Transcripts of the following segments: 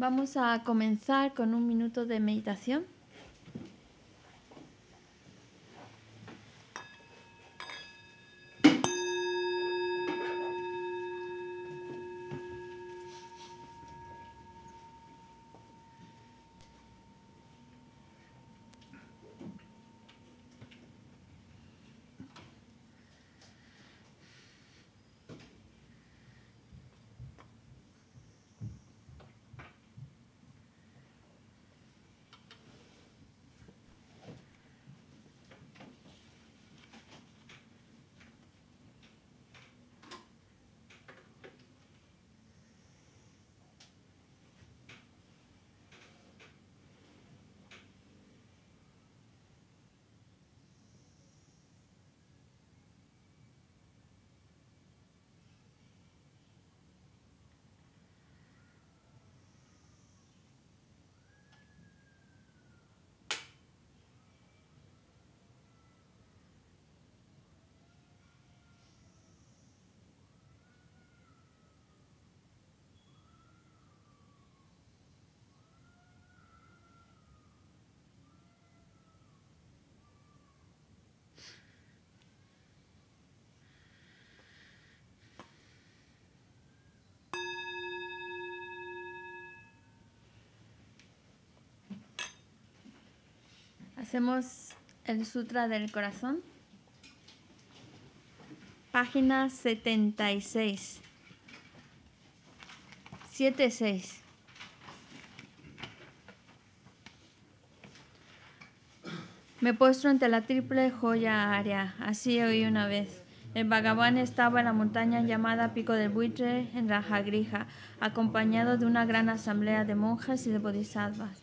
Vamos a comenzar con un minuto de meditación. Hacemos el Sutra del Corazón. Página 76. 76. Me puesto ante la triple joya área. Así oí una vez. El vagabundo estaba en la montaña llamada Pico del Buitre, en Rajagriha, acompañado de una gran asamblea de monjas y de bodhisattvas.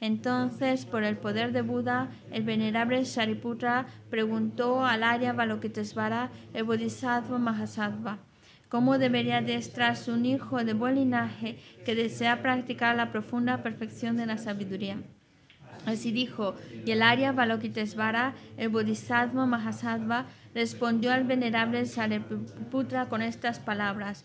Entonces, por el poder de Buda, el venerable Shariputra preguntó al Arya balokitesvara el Bodhisattva Mahasattva, ¿cómo debería destrarse un hijo de buen linaje que desea practicar la profunda perfección de la sabiduría? Así dijo, y el Arya balokitesvara el Bodhisattva Mahasattva, respondió al venerable Shariputra con estas palabras.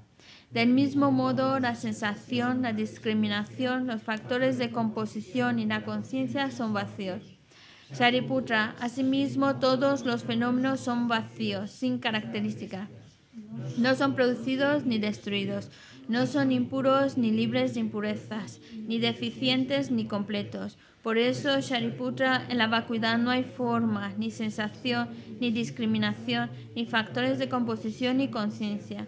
Del mismo modo, la sensación, la discriminación, los factores de composición y la conciencia son vacíos. Shariputra, asimismo, todos los fenómenos son vacíos, sin característica. No son producidos ni destruidos, no son impuros ni libres de impurezas, ni deficientes ni completos. Por eso, Shariputra, en la vacuidad no hay forma, ni sensación, ni discriminación, ni factores de composición ni conciencia.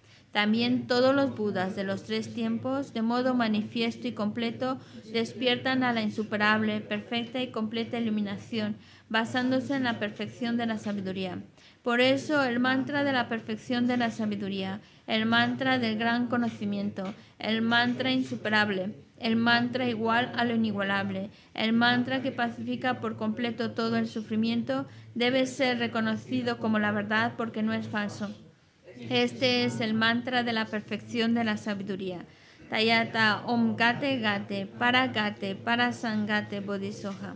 También todos los Budas de los tres tiempos, de modo manifiesto y completo, despiertan a la insuperable, perfecta y completa iluminación, basándose en la perfección de la sabiduría. Por eso el mantra de la perfección de la sabiduría, el mantra del gran conocimiento, el mantra insuperable, el mantra igual a lo inigualable, el mantra que pacifica por completo todo el sufrimiento, debe ser reconocido como la verdad porque no es falso este es el mantra de la perfección de la sabiduría. Tayata Om Gate Gate para sangate Bodhisoha.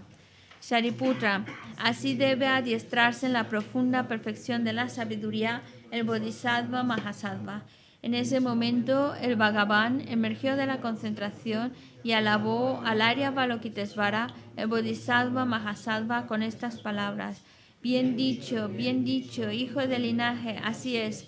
Shariputra, así debe adiestrarse en la profunda perfección de la sabiduría el Bodhisattva Mahasattva. En ese momento, el Bhagavan emergió de la concentración y alabó al Arya balokitesvara el Bodhisattva Mahasattva, con estas palabras: Bien dicho, bien dicho, hijo del linaje, así es.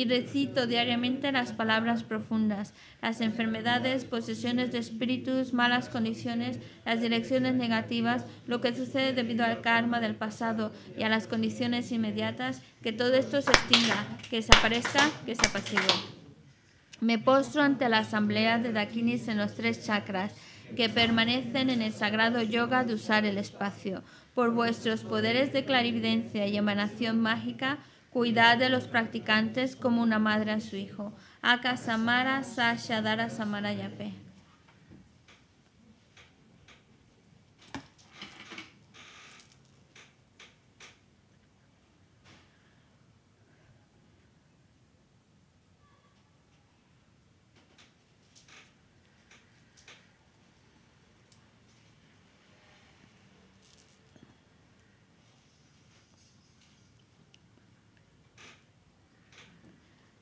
y recito diariamente las palabras profundas, las enfermedades, posesiones de espíritus, malas condiciones, las direcciones negativas, lo que sucede debido al karma del pasado y a las condiciones inmediatas, que todo esto se extinga, que desaparezca, que se apacigue. Me postro ante la asamblea de Dakinis en los tres chakras que permanecen en el sagrado yoga de usar el espacio. Por vuestros poderes de clarividencia y emanación mágica, cuidad de los practicantes como una madre a su hijo. Samara Sasha Dara Samara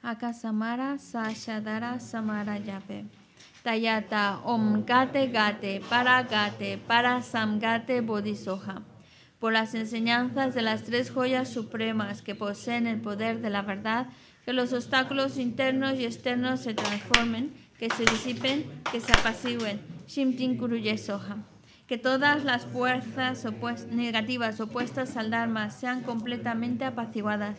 Aka sa Sashadara Samara Yape. Tayata Om Gate Gate Para Gate Para Samgate Bodhisoha. Por las enseñanzas de las tres joyas supremas que poseen el poder de la verdad, que los obstáculos internos y externos se transformen, que se disipen, que se apacigüen. Shimtin Kuruye Soha que todas las fuerzas negativas opuestas al Dharma sean completamente apaciguadas,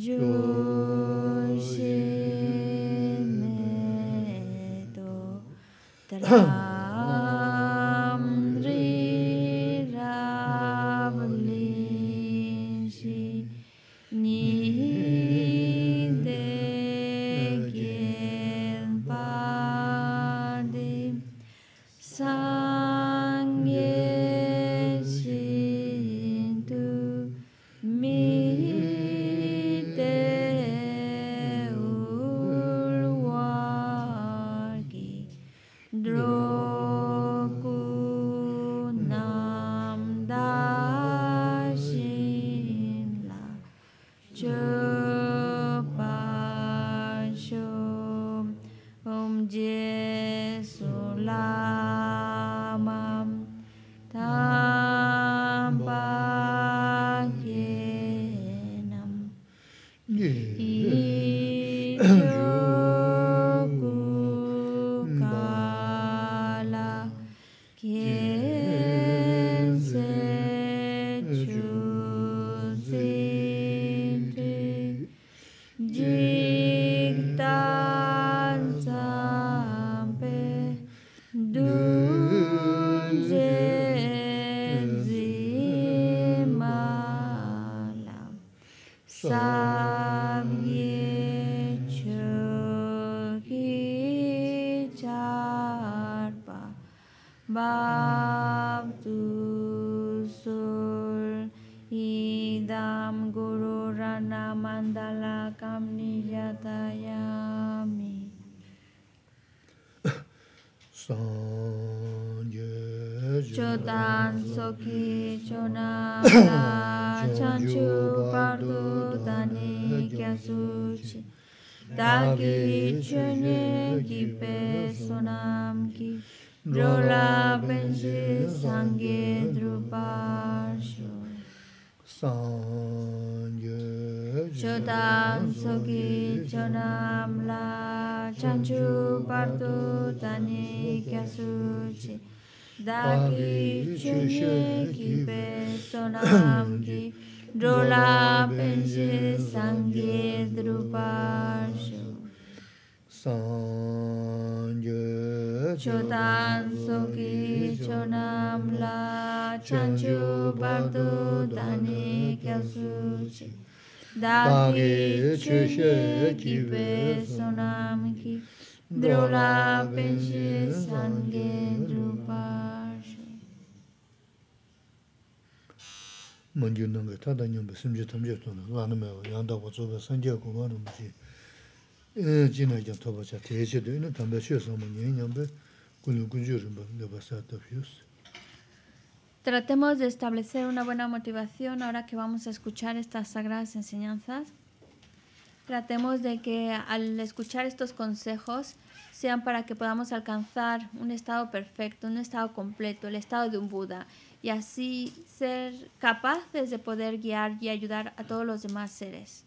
十四名と la chanju bardu dani kyasu chi dagi chu she ki be sonam ki dro la penje sangye ju pa she monju no me tada nyu mewa yanda tamje to no la no me wa yanda go zo be sanje go ma no chi 에 진행자 토바자 대제되는 담배 쉬어서 뭐 2년 Tratemos de establecer una buena motivación ahora que vamos a escuchar estas sagradas enseñanzas. Tratemos de que al escuchar estos consejos sean para que podamos alcanzar un estado perfecto, un estado completo, el estado de un Buda, y así ser capaces de poder guiar y ayudar a todos los demás seres.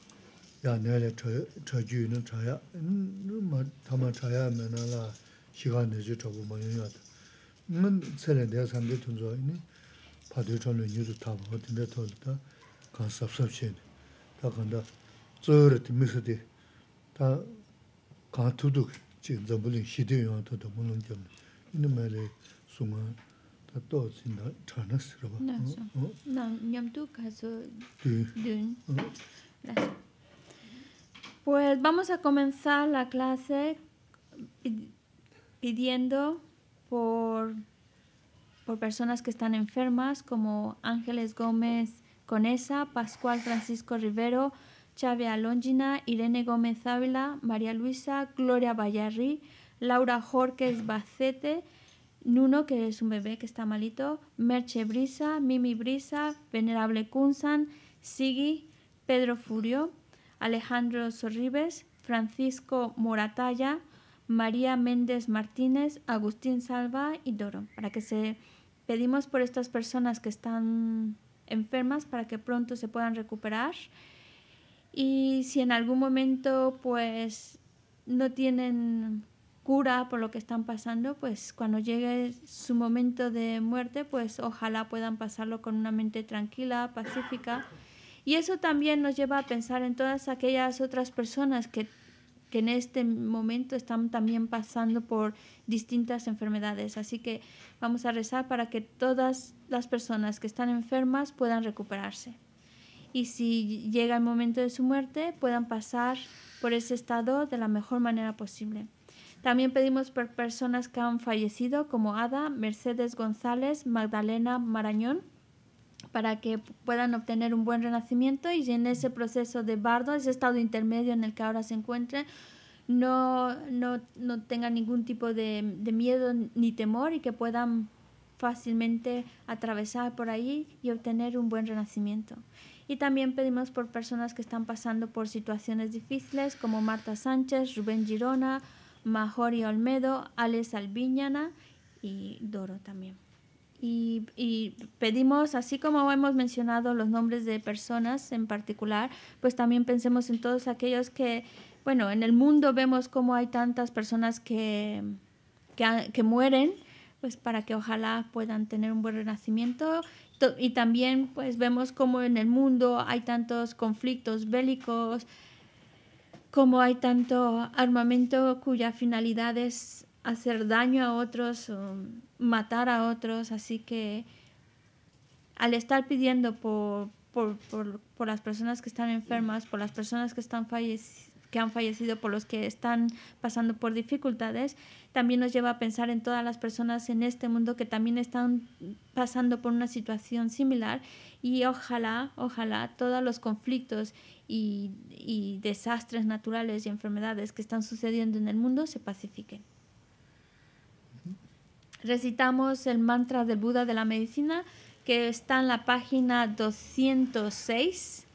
야 내래 저 저주는 저야 음뭐 담아 차야 매나라 시간 내지 저거 뭐 해야 문 세례 내가 삼대 돈줘 바들 전에 뉴스 다 어디다 돌다 가 다간다 저르트 미스디 다 가투득 지금 전부는 시대용한테도 보는 점 이놈의 말에 또 진짜 전화스러워 나 냠도 가서 듄 Pues vamos a comenzar la clase pidiendo por, por personas que están enfermas, como Ángeles Gómez Conesa, Pascual Francisco Rivero, Chávez Longina Irene Gómez Ávila, María Luisa, Gloria Vallarri, Laura Jorquez Bacete, Nuno, que es un bebé que está malito, Merche Brisa, Mimi Brisa, Venerable Kunsan, Sigui, Pedro Furio, Alejandro Sorribes, Francisco Moratalla, María Méndez Martínez, Agustín Salva y Doro, para que se pedimos por estas personas que están enfermas para que pronto se puedan recuperar y si en algún momento pues no tienen cura por lo que están pasando, pues cuando llegue su momento de muerte, pues ojalá puedan pasarlo con una mente tranquila, pacífica y eso también nos lleva a pensar en todas aquellas otras personas que, en este momento están también pasando por distintas enfermedades. Así que vamos a rezar para que todas las personas que están enfermas puedan recuperarse. Y si llega el momento de su muerte, puedan pasar por ese estado de la mejor manera posible. También pedimos por personas que han fallecido, como Ada, Mercedes González, Magdalena Marañón, para que puedan obtener un buen renacimiento y en ese proceso de bardo, ese estado intermedio en el que ahora se encuentren, no, tengan ningún tipo de, de, miedo ni temor y que puedan fácilmente atravesar por ahí y obtener un buen renacimiento. Y también pedimos por personas que están pasando por situaciones difíciles como Marta Sánchez, Rubén Girona, Majori Olmedo, Alex Albiñana y Doro también. Y, pedimos, así como hemos mencionado los nombres de personas en particular, pues también pensemos en todos aquellos que, bueno, en el mundo vemos cómo hay tantas personas que, que, que mueren, pues para que ojalá puedan tener un buen renacimiento. Y también pues vemos cómo en el mundo hay tantos conflictos bélicos, cómo hay tanto armamento cuya finalidad es hacer daño a otros. Um, matar a otros, así que al estar pidiendo por, por, las personas que están enfermas, por las personas que, están que han fallecido, por los que están pasando por dificultades, también nos lleva a pensar en todas las personas en este mundo que también están pasando por una situación similar y ojalá, ojalá todos los conflictos y, y desastres naturales y enfermedades que están sucediendo en el mundo se pacifiquen recitamos el mantra del Buda de la medicina que está en la página 206,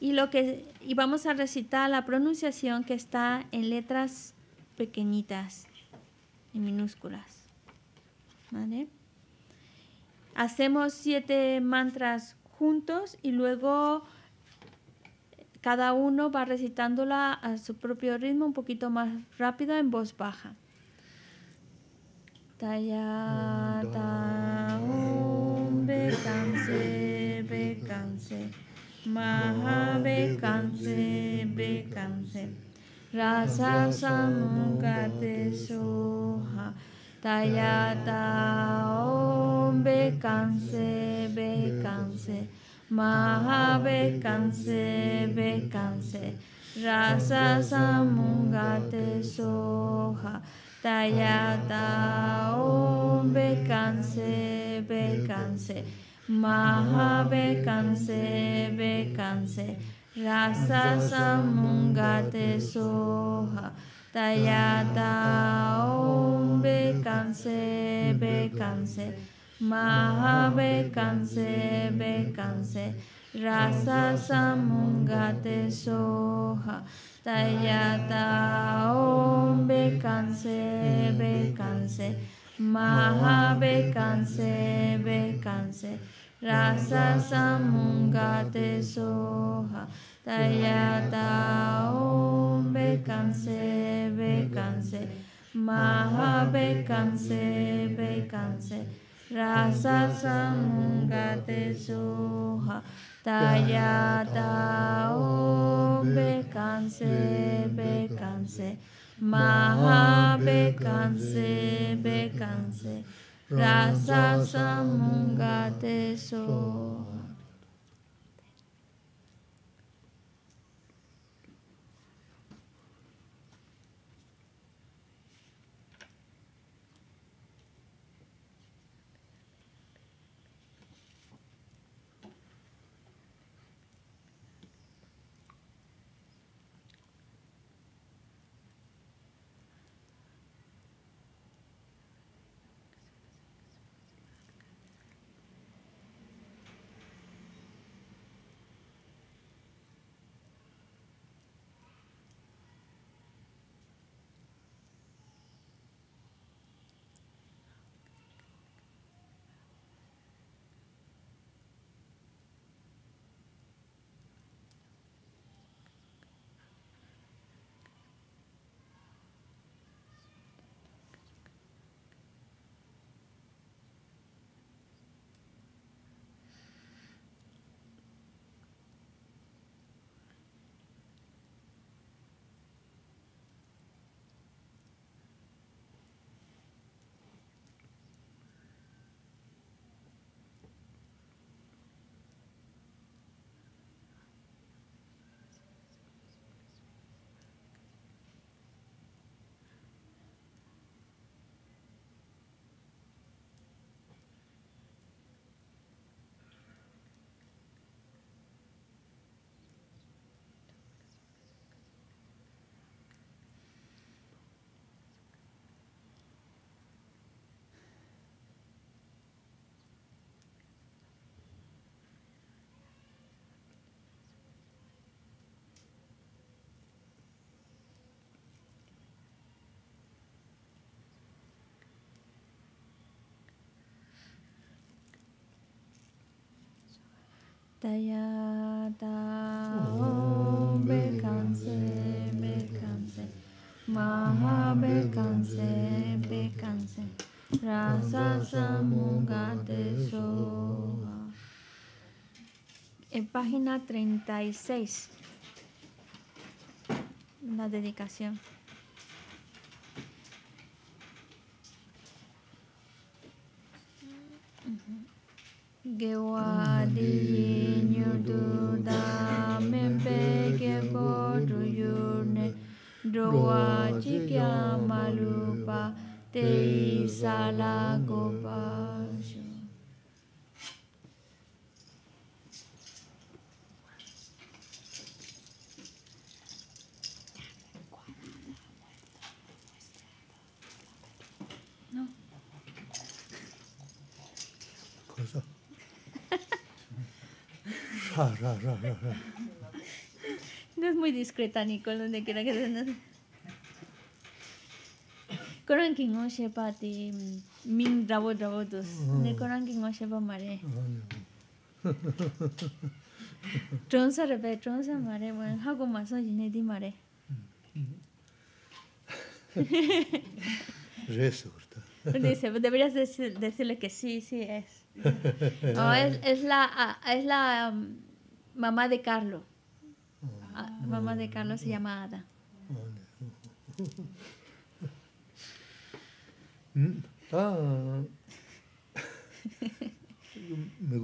y, lo que, vamos a recitar la pronunciación que está en letras pequeñitas, en minúsculas. ¿Vale? Hacemos siete mantras juntos y luego cada uno va recitándola a su propio ritmo, un poquito más rápido en voz baja. Taya ta um bekanse bekanse maha bekanse bekanse rasa samugate soha taya ta um bekanse bekanse Mahave kanse ve Rasa samungate soha. Tayata om canse. kanse ve Mahave canse, ve Rasa samungate soha. Tayata om canse, be bekanse, rasa samungate soha, tayata om bekanse, canse, be bekanse, rasa samungate soha, tayata om bekanse, be canse be canse rasa samungate soha taya canse. bekanse bekanse maha bekanse bekanse rasa samungate soha Tayata me Bekanse Bekanse Maha Bekanse Bekanse Rasa En página 36 La dedicación gewa di nyu du da me pe ge go du yu ne do wa chi kya ma te sa la No es muy discreta, Nicole, donde quiera que se Korankin no shepa ti mm, min rabo rabo tus. Ne mm. no o shepa mare. Tronsa repe, tronsa mare. Bueno, hago maso jine di mare. corta. Dice, deberías decirle que sí, sí es. No, es, es la, es la mm, mamá de Carlos. Ah, ah, mamá de Carlos se ah, llama Ada.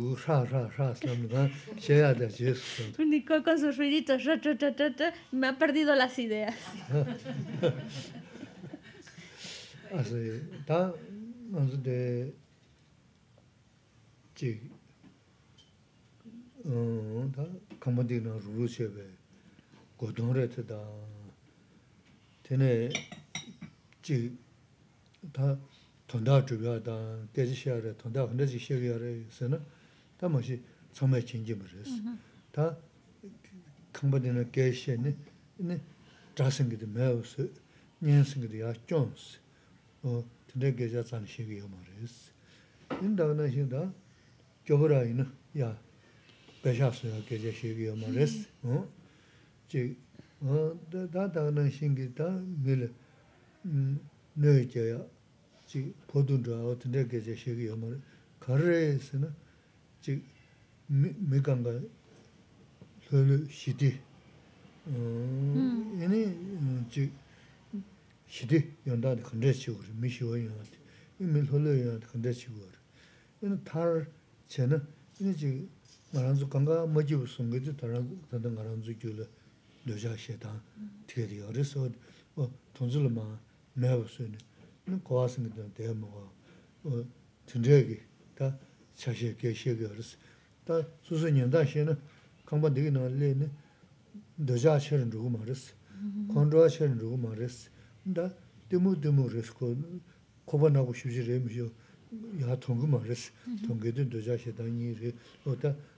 gusta, con sus ruiditos, me ha perdido las ideas. Así, de, 다 컴보디나 루루셰베 고동레트다 테네 지다 돈다 주야다 대지시아레 돈다 흔들지 시아레서는 다 뭐시 처음에 진지 모르겠어 다 컴보디나 게시네 네 자생기도 매우스 년생기도 야존스 어 근데 계좌 산식이 요 인다나 야 Pe shaafsun yaa kee jaa shee kee yaa maa resi. Chee, daa daa naa shingi, daa meele nöi jaa yaa Chee, poodun rwaaa 시디 daa kee jaa shee kee yaa maa resi. Ka raa resi naa, ngaranzu kanga maji u sungi zi taranzu ngaranzu gyu la loja xe tang tiga diya. Risa o tunzu la ma me u sui 다 ni kuwa singi dana daya ma kwa, o tindraya gi, ta cha xe, ge xe gi arisa. Ta su su nyanda xe na, kanga rugu rugu rei yaa tongi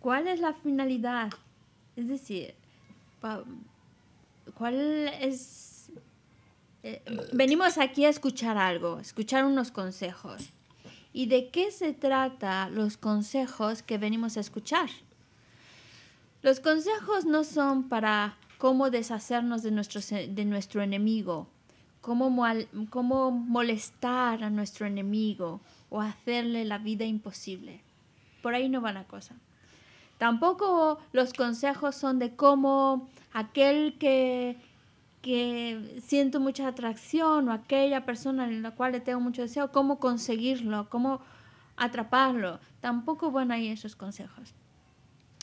¿Cuál es la finalidad? Es decir, ¿cuál es... Eh, venimos aquí a escuchar algo, escuchar unos consejos. ¿Y de qué se trata los consejos que venimos a escuchar? Los consejos no son para cómo deshacernos de nuestro, de nuestro enemigo, cómo, cómo molestar a nuestro enemigo o hacerle la vida imposible. Por ahí no va la cosa. Tampoco los consejos son de cómo aquel que, que siento mucha atracción o aquella persona en la cual le tengo mucho deseo, cómo conseguirlo, cómo atraparlo. Tampoco van ahí esos consejos.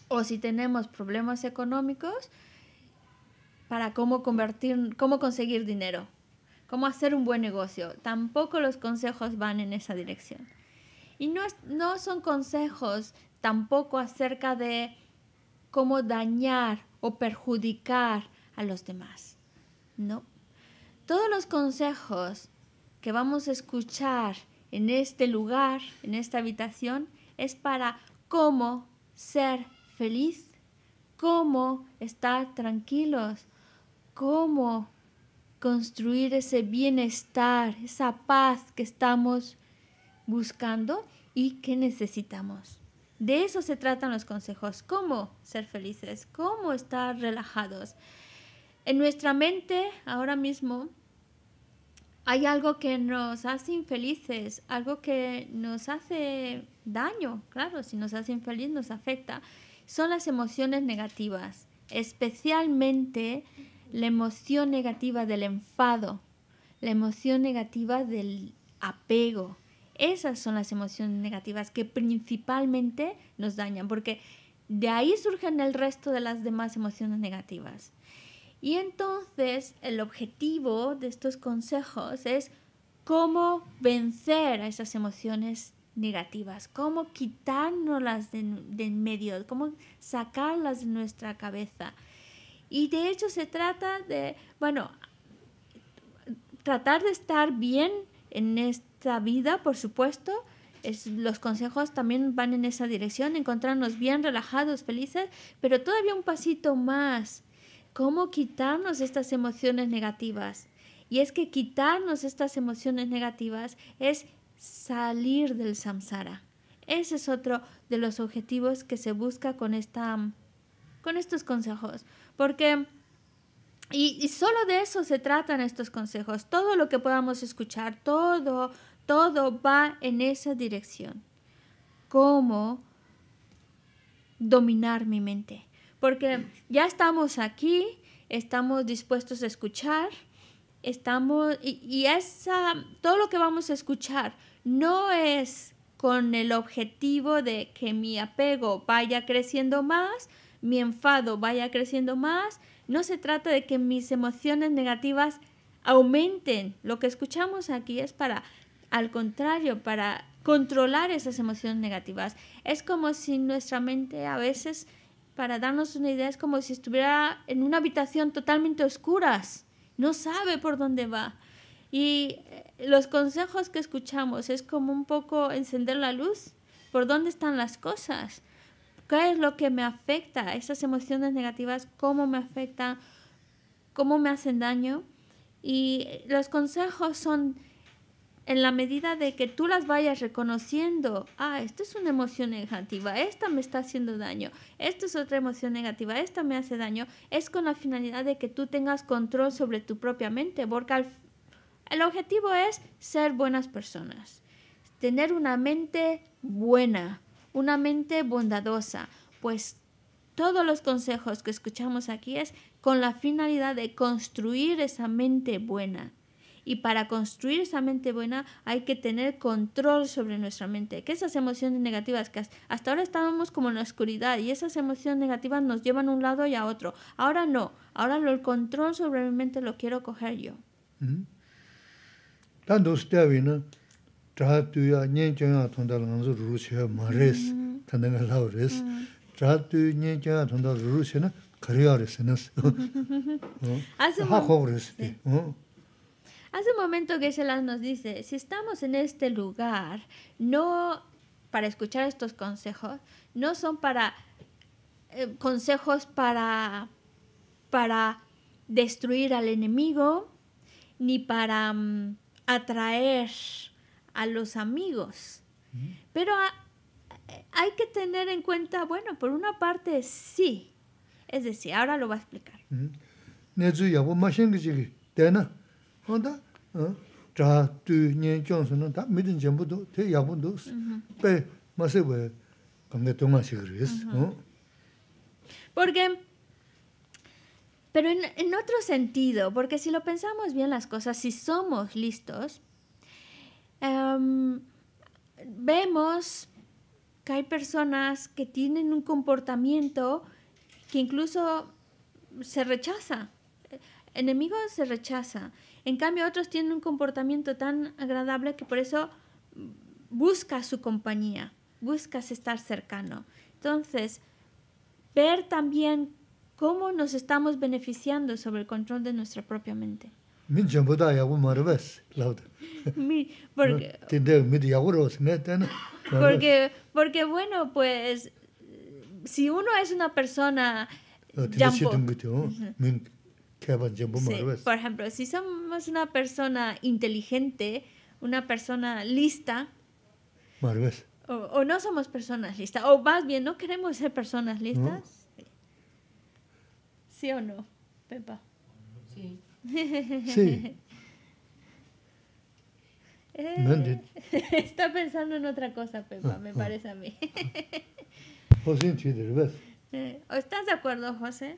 O si tenemos problemas económicos, para cómo, convertir, cómo conseguir dinero, cómo hacer un buen negocio. Tampoco los consejos van en esa dirección. Y no, no son consejos tampoco acerca de cómo dañar o perjudicar a los demás. No. Todos los consejos que vamos a escuchar en este lugar, en esta habitación, es para cómo ser feliz, cómo estar tranquilos, cómo construir ese bienestar, esa paz que estamos buscando y que necesitamos. De eso se tratan los consejos, cómo ser felices, cómo estar relajados. En nuestra mente ahora mismo hay algo que nos hace infelices, algo que nos hace daño, claro, si nos hace infeliz nos afecta. Son las emociones negativas, especialmente la emoción negativa del enfado, la emoción negativa del apego, esas son las emociones negativas que principalmente nos dañan, porque de ahí surgen el resto de las demás emociones negativas. Y entonces el objetivo de estos consejos es cómo vencer a esas emociones negativas, cómo quitárnoslas de, de en medio, cómo sacarlas de nuestra cabeza. Y de hecho se trata de, bueno, tratar de estar bien en este la vida, por supuesto. los consejos también van en esa dirección, encontrarnos bien relajados, felices, pero todavía un pasito más. ¿Cómo quitarnos estas emociones negativas? Y es que quitarnos estas emociones negativas es salir del samsara. Ese es otro de los objetivos que se busca con, esta, con estos consejos. Porque, y, y solo de eso se tratan estos consejos. Todo lo que podamos escuchar, todo todo va en esa dirección. ¿Cómo dominar mi mente? Porque ya estamos aquí, estamos dispuestos a escuchar, estamos y, todo lo que vamos a escuchar no es con el objetivo de que mi apego vaya creciendo más, mi enfado vaya creciendo más. No se trata de que mis emociones negativas aumenten. Lo que escuchamos aquí es para al contrario, para controlar esas emociones negativas. Es como si nuestra mente a veces, para darnos una idea, es como si estuviera en una habitación totalmente oscuras. No sabe por dónde va. Y eh, los consejos que escuchamos es como un poco encender la luz. ¿Por dónde están las cosas? ¿Qué es lo que me afecta? Esas emociones negativas, ¿cómo me afecta ¿Cómo me hacen daño? Y eh, los consejos son en la medida de que tú las vayas reconociendo, ah, esto es una emoción negativa, esta me está haciendo daño, esta es otra emoción negativa, esta me hace daño, es con la finalidad de que tú tengas control sobre tu propia mente, porque el objetivo es ser buenas personas, tener una mente buena, una mente bondadosa, pues todos los consejos que escuchamos aquí es con la finalidad de construir esa mente buena y para construir esa mente buena hay que tener control sobre nuestra mente, que esas emociones negativas que hasta ahora estábamos como en la oscuridad y esas emociones negativas nos llevan a un lado y a otro, ahora no, ahora el control sobre mi mente lo quiero coger yo. Mm -hmm. Hace un momento que las nos dice, si estamos en este lugar, no para escuchar estos consejos, no son para eh, consejos para, para destruir al enemigo, ni para mm, atraer a los amigos. Pero ah, hay que tener en cuenta, bueno, por una parte sí, es decir, ahora lo va a explicar. 온다 어 pero, más porque pero en, otro sentido porque si lo pensamos bien las cosas si somos listos em, vemos que hay personas que tienen un comportamiento que incluso se rechaza. Enemigo se rechaza. En cambio, otros tienen un comportamiento tan agradable que por eso buscas su compañía, buscas estar cercano. Entonces, ver también cómo nos estamos beneficiando sobre el control de nuestra propia mente. porque... Porque, bueno, pues, si uno es una persona por ejemplo, si somos una persona inteligente, una persona lista, o, no somos personas listas, o más bien no queremos ser personas listas. ¿Sí o no, Pepa? Sí. Eh, está pensando en otra cosa, Pepa, ah, me ah. parece a mí. Pues eh, ¿O estás de acuerdo, José?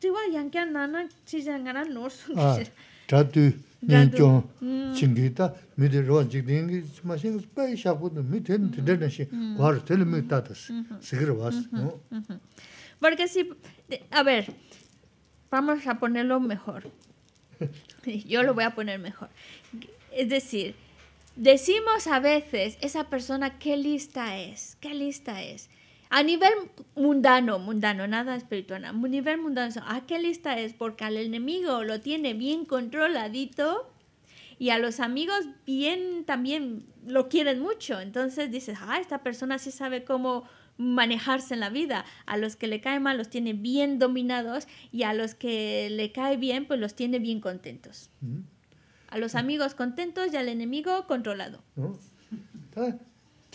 tiwa yankia nana chicha ngana norsu kishira. Chadu, nyanchon, chingi ta, midi rwa jikdingi ma shingi bayi shakudu, mi teni tindana shi, kwaru teni mi tatas, sigira vas. Porque si, eh, a ver, vamos a ponerlo mejor. Yo lo voy a poner mejor. Es decir, decimos a veces, esa persona, qué lista es, qué lista es. A nivel mundano, mundano, nada espiritual, a nivel mundano, ¿a qué lista es? Porque al enemigo lo tiene bien controladito y a los amigos bien también lo quieren mucho. Entonces dices, ah, esta persona sí sabe cómo manejarse en la vida. A los que le cae mal los tiene bien dominados y a los que le cae bien, pues los tiene bien contentos. A los amigos contentos y al enemigo controlado.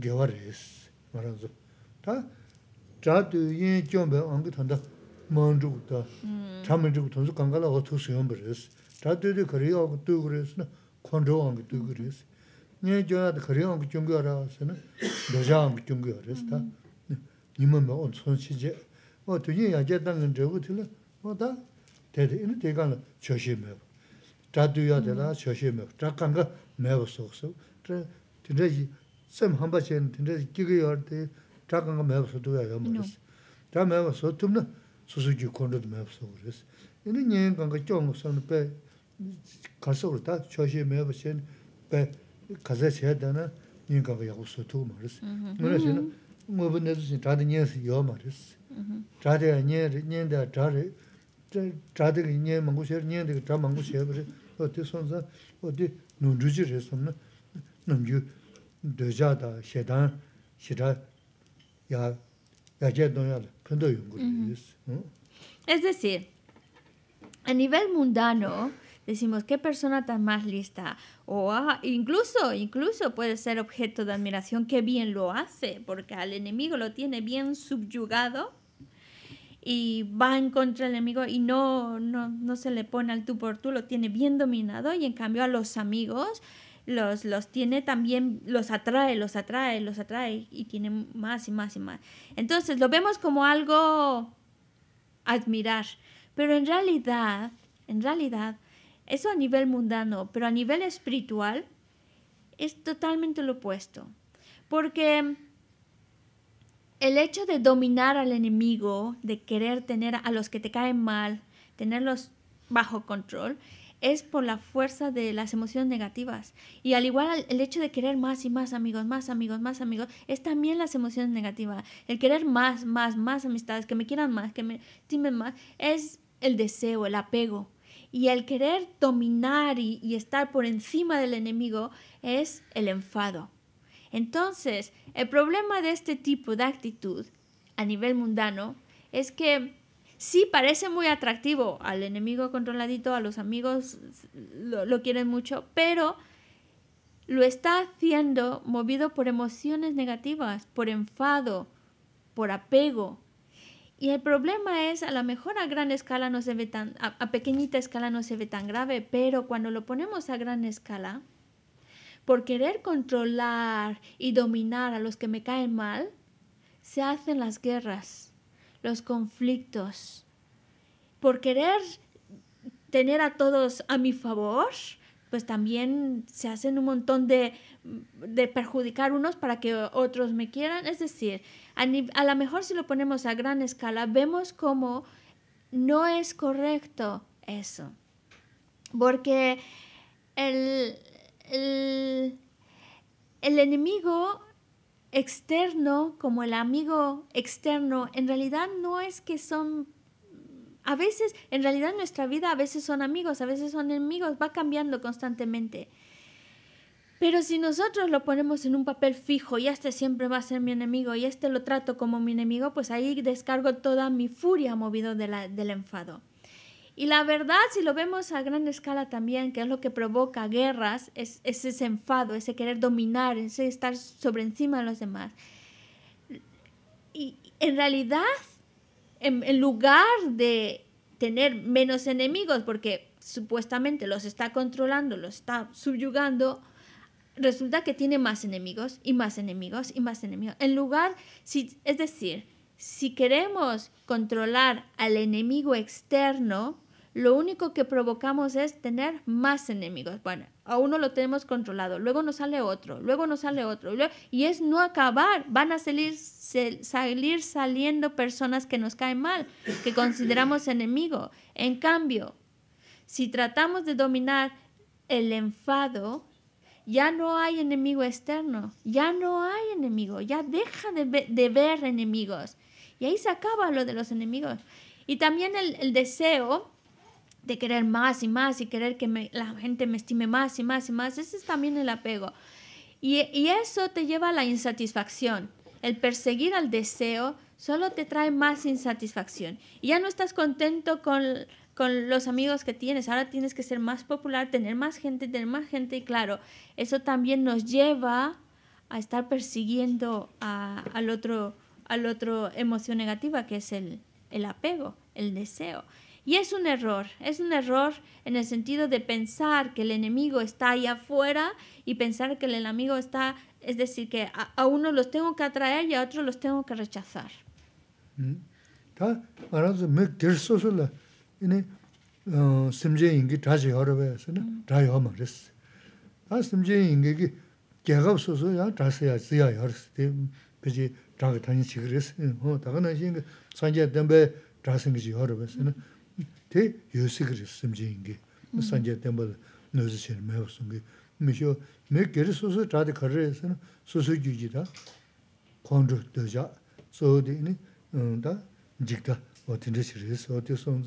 gewa res, maranzu. Ta, chadu yin chiongbe angi tanda manzhugu hmm. ta, chamanzhugu tanzu kankala otu siyongbe res. Chadu di kari yaa dugu res, kondroo angi dugu res. Nyan chiongya di kari yaa angi chiongyo yaa raa se, dhaja angi chiongyo yaa res ta. Nima 쌤 hamba chen tinde gigi yor de chakang ga mhep su duya yom ris ta mhep su tum na su su ji kondo de mhep su ris ini nye gang ga chong so ne pe ka so ta cho she na nye gang ga yau su tu ma ris ne ne chen mo bu ne zhi Es decir, a nivel mundano, decimos qué persona está más lista o ah, incluso incluso puede ser objeto de admiración que bien lo hace porque al enemigo lo tiene bien subyugado y va en contra del enemigo y no, no, no se le pone al tú por tú, lo tiene bien dominado y en cambio a los amigos los, tiene también, los atrae, los atrae, los atrae y tiene más y más y más. Entonces lo vemos como algo admirar, pero en realidad, en realidad, eso a nivel mundano, pero a nivel espiritual es totalmente lo opuesto, porque el hecho de dominar al enemigo, de querer tener a los que te caen mal, tenerlos bajo control, es por la fuerza de las emociones negativas. Y al igual el hecho de querer más y más amigos, más amigos, más amigos, es también las emociones negativas. El querer más, más, más amistades, que me quieran más, que me estimen más, es el deseo, el apego. Y el querer dominar y estar por encima del enemigo es el enfado. Entonces, el problema de este tipo de actitud a nivel mundano es que sí parece muy atractivo al enemigo controladito, a los amigos lo, quieren mucho, pero lo está haciendo movido por emociones negativas, por enfado, por apego. Y el problema es, a lo mejor a gran escala no se ve tan, a pequeñita escala no se ve tan grave, pero cuando lo ponemos a gran escala, por querer controlar y dominar a los que me caen mal, se hacen las guerras los conflictos, por querer tener a todos a mi favor, pues también se hacen un montón de, de perjudicar unos para que otros me quieran. Es decir, a, lo mejor si lo ponemos a gran escala, vemos cómo no es correcto eso. Porque el, el, el enemigo externo como el amigo externo, en realidad no es que son a veces, en realidad nuestra vida a veces son amigos, a veces son enemigos, va cambiando constantemente. Pero si nosotros lo ponemos en un papel fijo y este siempre va a ser mi enemigo y este lo trato como mi enemigo, pues ahí descargo toda mi furia movido la, del enfado. Y la verdad, si lo vemos a gran escala también, que es lo que provoca guerras, es, ese enfado, ese querer dominar, ese estar sobre encima de los demás. Y en realidad, en, lugar de tener menos enemigos, porque supuestamente los está controlando, los está subyugando, resulta que tiene más enemigos y más enemigos y más enemigos. En lugar, si, es decir, si queremos controlar al enemigo externo, lo único que provocamos es tener más enemigos. Bueno, a uno lo tenemos controlado, luego nos sale otro, luego nos sale otro, y es no acabar. Van a salir, salir saliendo personas que nos caen mal, que consideramos enemigo. En cambio, si tratamos de dominar el enfado, ya no hay enemigo externo, ya no hay enemigo, ya deja de, ver enemigos. Y ahí se acaba lo de los enemigos. Y también el deseo de querer más y más y querer que la gente me estime más y más y más. Ese es también el apego. Y, eso te lleva a la insatisfacción. El perseguir al deseo solo te trae más insatisfacción. Y ya no estás contento con, los amigos que tienes. Ahora tienes que ser más popular, tener más gente, tener más gente. Y claro, eso también nos lleva a estar persiguiendo al otro al otro emoción negativa que es el apego, el deseo. Y es un error, es un error en el sentido de pensar que el enemigo está allá afuera y pensar que el enemigo está, es decir, que a, uno los tengo que atraer y a otro los tengo que rechazar. Mm. 대 yōsī kiri sīmjī ngī, nā sāngyā tēmbā nōsī shēni mē wā sūngī. Mē shio, mē kiri sūsū tātī kari rē sī na, sūsū jū jī 되게 kōndru tō jā, sō tī nī, tā, jīg tā, wā tī ndrī shī rī sō tī sōng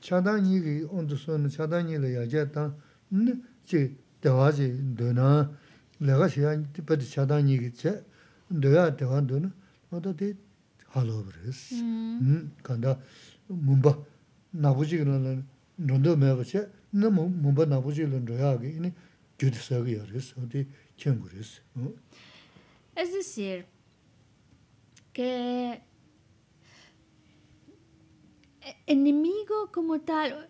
차단이기 kī ondu sōni chādāññī lā yājā tāng nī chī dāwā chī dōnā lāgā shiyā tī pati chādāññī kī chā dōyā dāwā dōnā wadā tī hālō 뭔가 kāndā mūmbā nābu chī kī nā rōndō mē bā nā kī enemigo como tal,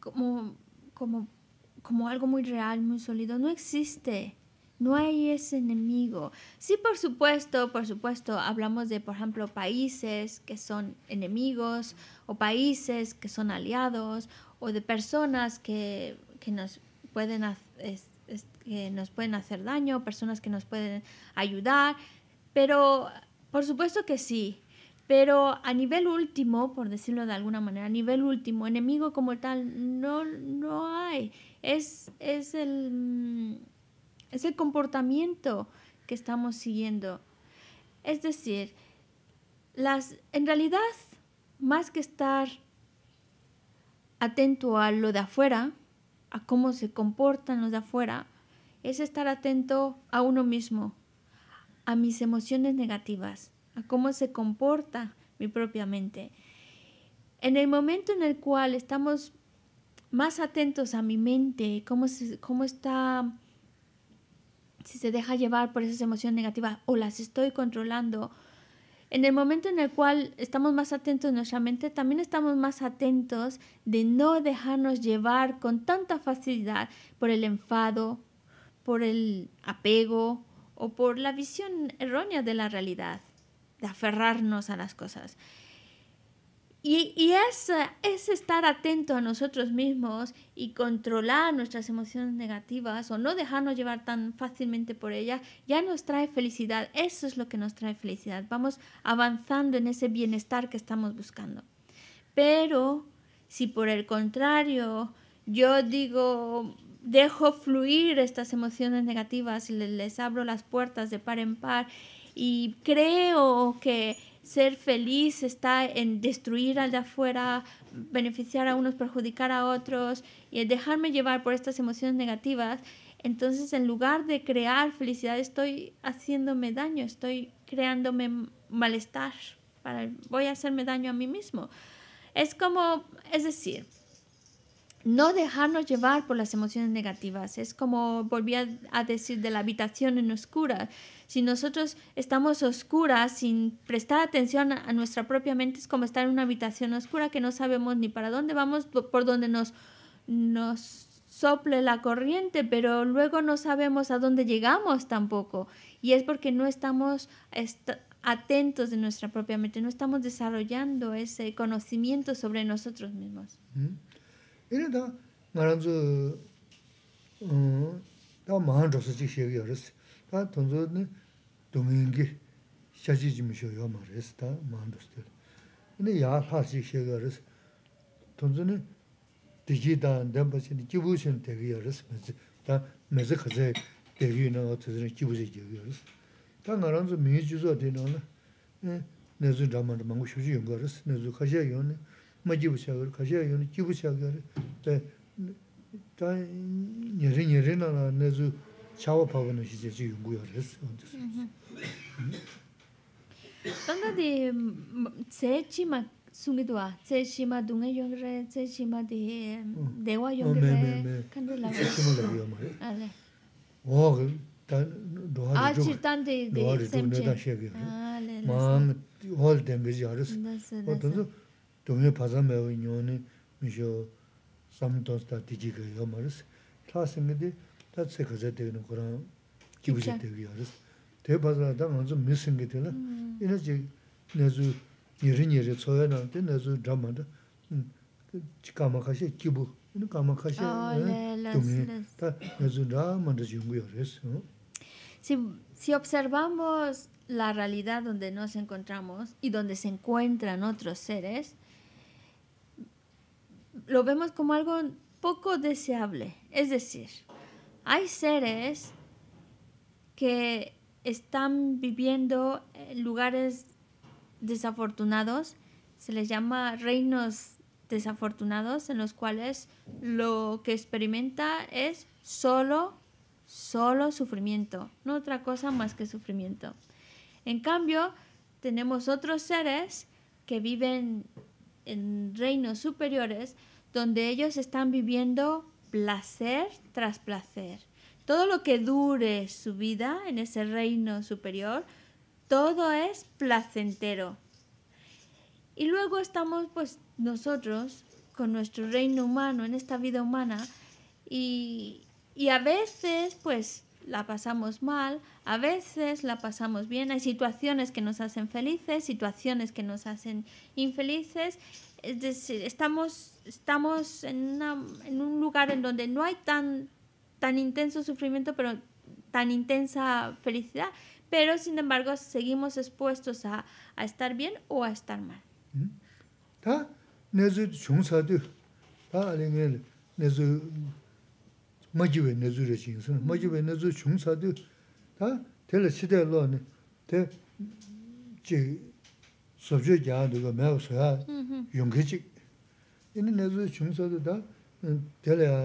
como, como, algo muy real, muy sólido, no existe. No hay ese enemigo. Sí, por supuesto, por supuesto, hablamos de, por ejemplo, países que son enemigos o países que son aliados o de personas que, nos, pueden, que nos pueden hacer daño, personas que nos pueden ayudar, pero por supuesto que sí, pero a nivel último, por decirlo de alguna manera, a nivel último, enemigo como tal, no, no hay. Es, mm, el, comportamiento que estamos siguiendo. Es decir, en realidad, más que estar atento a lo de afuera, a cómo se comportan los de afuera, es estar atento a uno mismo, a mis emociones negativas, a cómo se comporta mi propia mente. En el momento en el cual estamos más atentos a mi mente, cómo, cómo está, si se deja llevar por esas emociones negativas o las estoy controlando, en el momento en el cual estamos más atentos a nuestra mente, también estamos más atentos de no dejarnos llevar con tanta facilidad por el enfado, por el apego o por la visión errónea de la realidad aferrarnos a las cosas. Y, y es, estar atento a nosotros mismos y controlar nuestras emociones negativas o no dejarnos llevar tan fácilmente por ellas, ya nos trae felicidad. Eso es lo que nos trae felicidad. Vamos avanzando en ese bienestar que estamos buscando. Pero si por el contrario yo digo, dejo fluir estas emociones negativas, y les abro las puertas de par en par y creo que ser feliz está en destruir al de afuera, beneficiar a unos, perjudicar a otros y dejarme llevar por estas emociones negativas. Entonces, en lugar de crear felicidad, estoy haciéndome daño, estoy creándome malestar. Para, voy a hacerme daño a mí mismo. Es como, es decir, no dejarnos llevar por las emociones negativas. Es como volví a, a decir de la habitación en oscura. Si nosotros estamos oscuras sin prestar atención a nuestra propia mente, es como estar en una habitación oscura que no sabemos ni para dónde vamos, por donde nos, nos sople la corriente, pero luego no sabemos a dónde llegamos tampoco. Y es porque no estamos atentos de nuestra propia mente, no estamos desarrollando ese conocimiento sobre nosotros mismos. Mm-hmm. 다 돈조는 dōngi ngi shachijimi shō yō ma rēs, tā maandos tēr. Nē yāxā shi xēgā rēs, tónzo, dēki dānden pachini kibu shēn tēgī rēs, ma zi khasai tēgī na qatasi kibu shēgī rēs. Ta nga rāndzō mēi jūzu wa dēni ola, nē zū 샤워 파고는 이제 지금 구요를 했어. 단다데 제치마 숨이도아 제치마 동에 용레 제치마 데 대화 용레 칸들라 제치마 데 요마 알레 와 아치탄데 데 셈체 알레 마음 홀 덴베지 알레스 어떤도 동에 바자 매우 뇨니 미쇼 삼토스타 디지게 si observamos la realidad donde nos encontramos y donde se encuentran otros seres, lo vemos como algo poco deseable, es decir, hay seres que están viviendo en lugares desafortunados, se les llama reinos desafortunados en los cuales lo que experimenta es solo, solo sufrimiento, no otra cosa más que sufrimiento. En cambio, tenemos otros seres que viven en reinos superiores donde ellos están viviendo placer tras placer. Todo lo que dure su vida en ese reino superior, todo es placentero. Y luego estamos pues nosotros con nuestro reino humano, en esta vida humana, y, y a veces pues la pasamos mal, a veces la pasamos bien, hay situaciones que nos hacen felices, situaciones que nos hacen infelices es decir, estamos, estamos en, un lugar en donde no hay tan, tan intenso sufrimiento, pero tan intensa felicidad, pero sin embargo seguimos expuestos a, estar bien o a estar mal. Sobhyaa kyaa nukhaa mhyaa ushaa yungkhaa chik. Yini nesu chungsaadu daa eh, telaya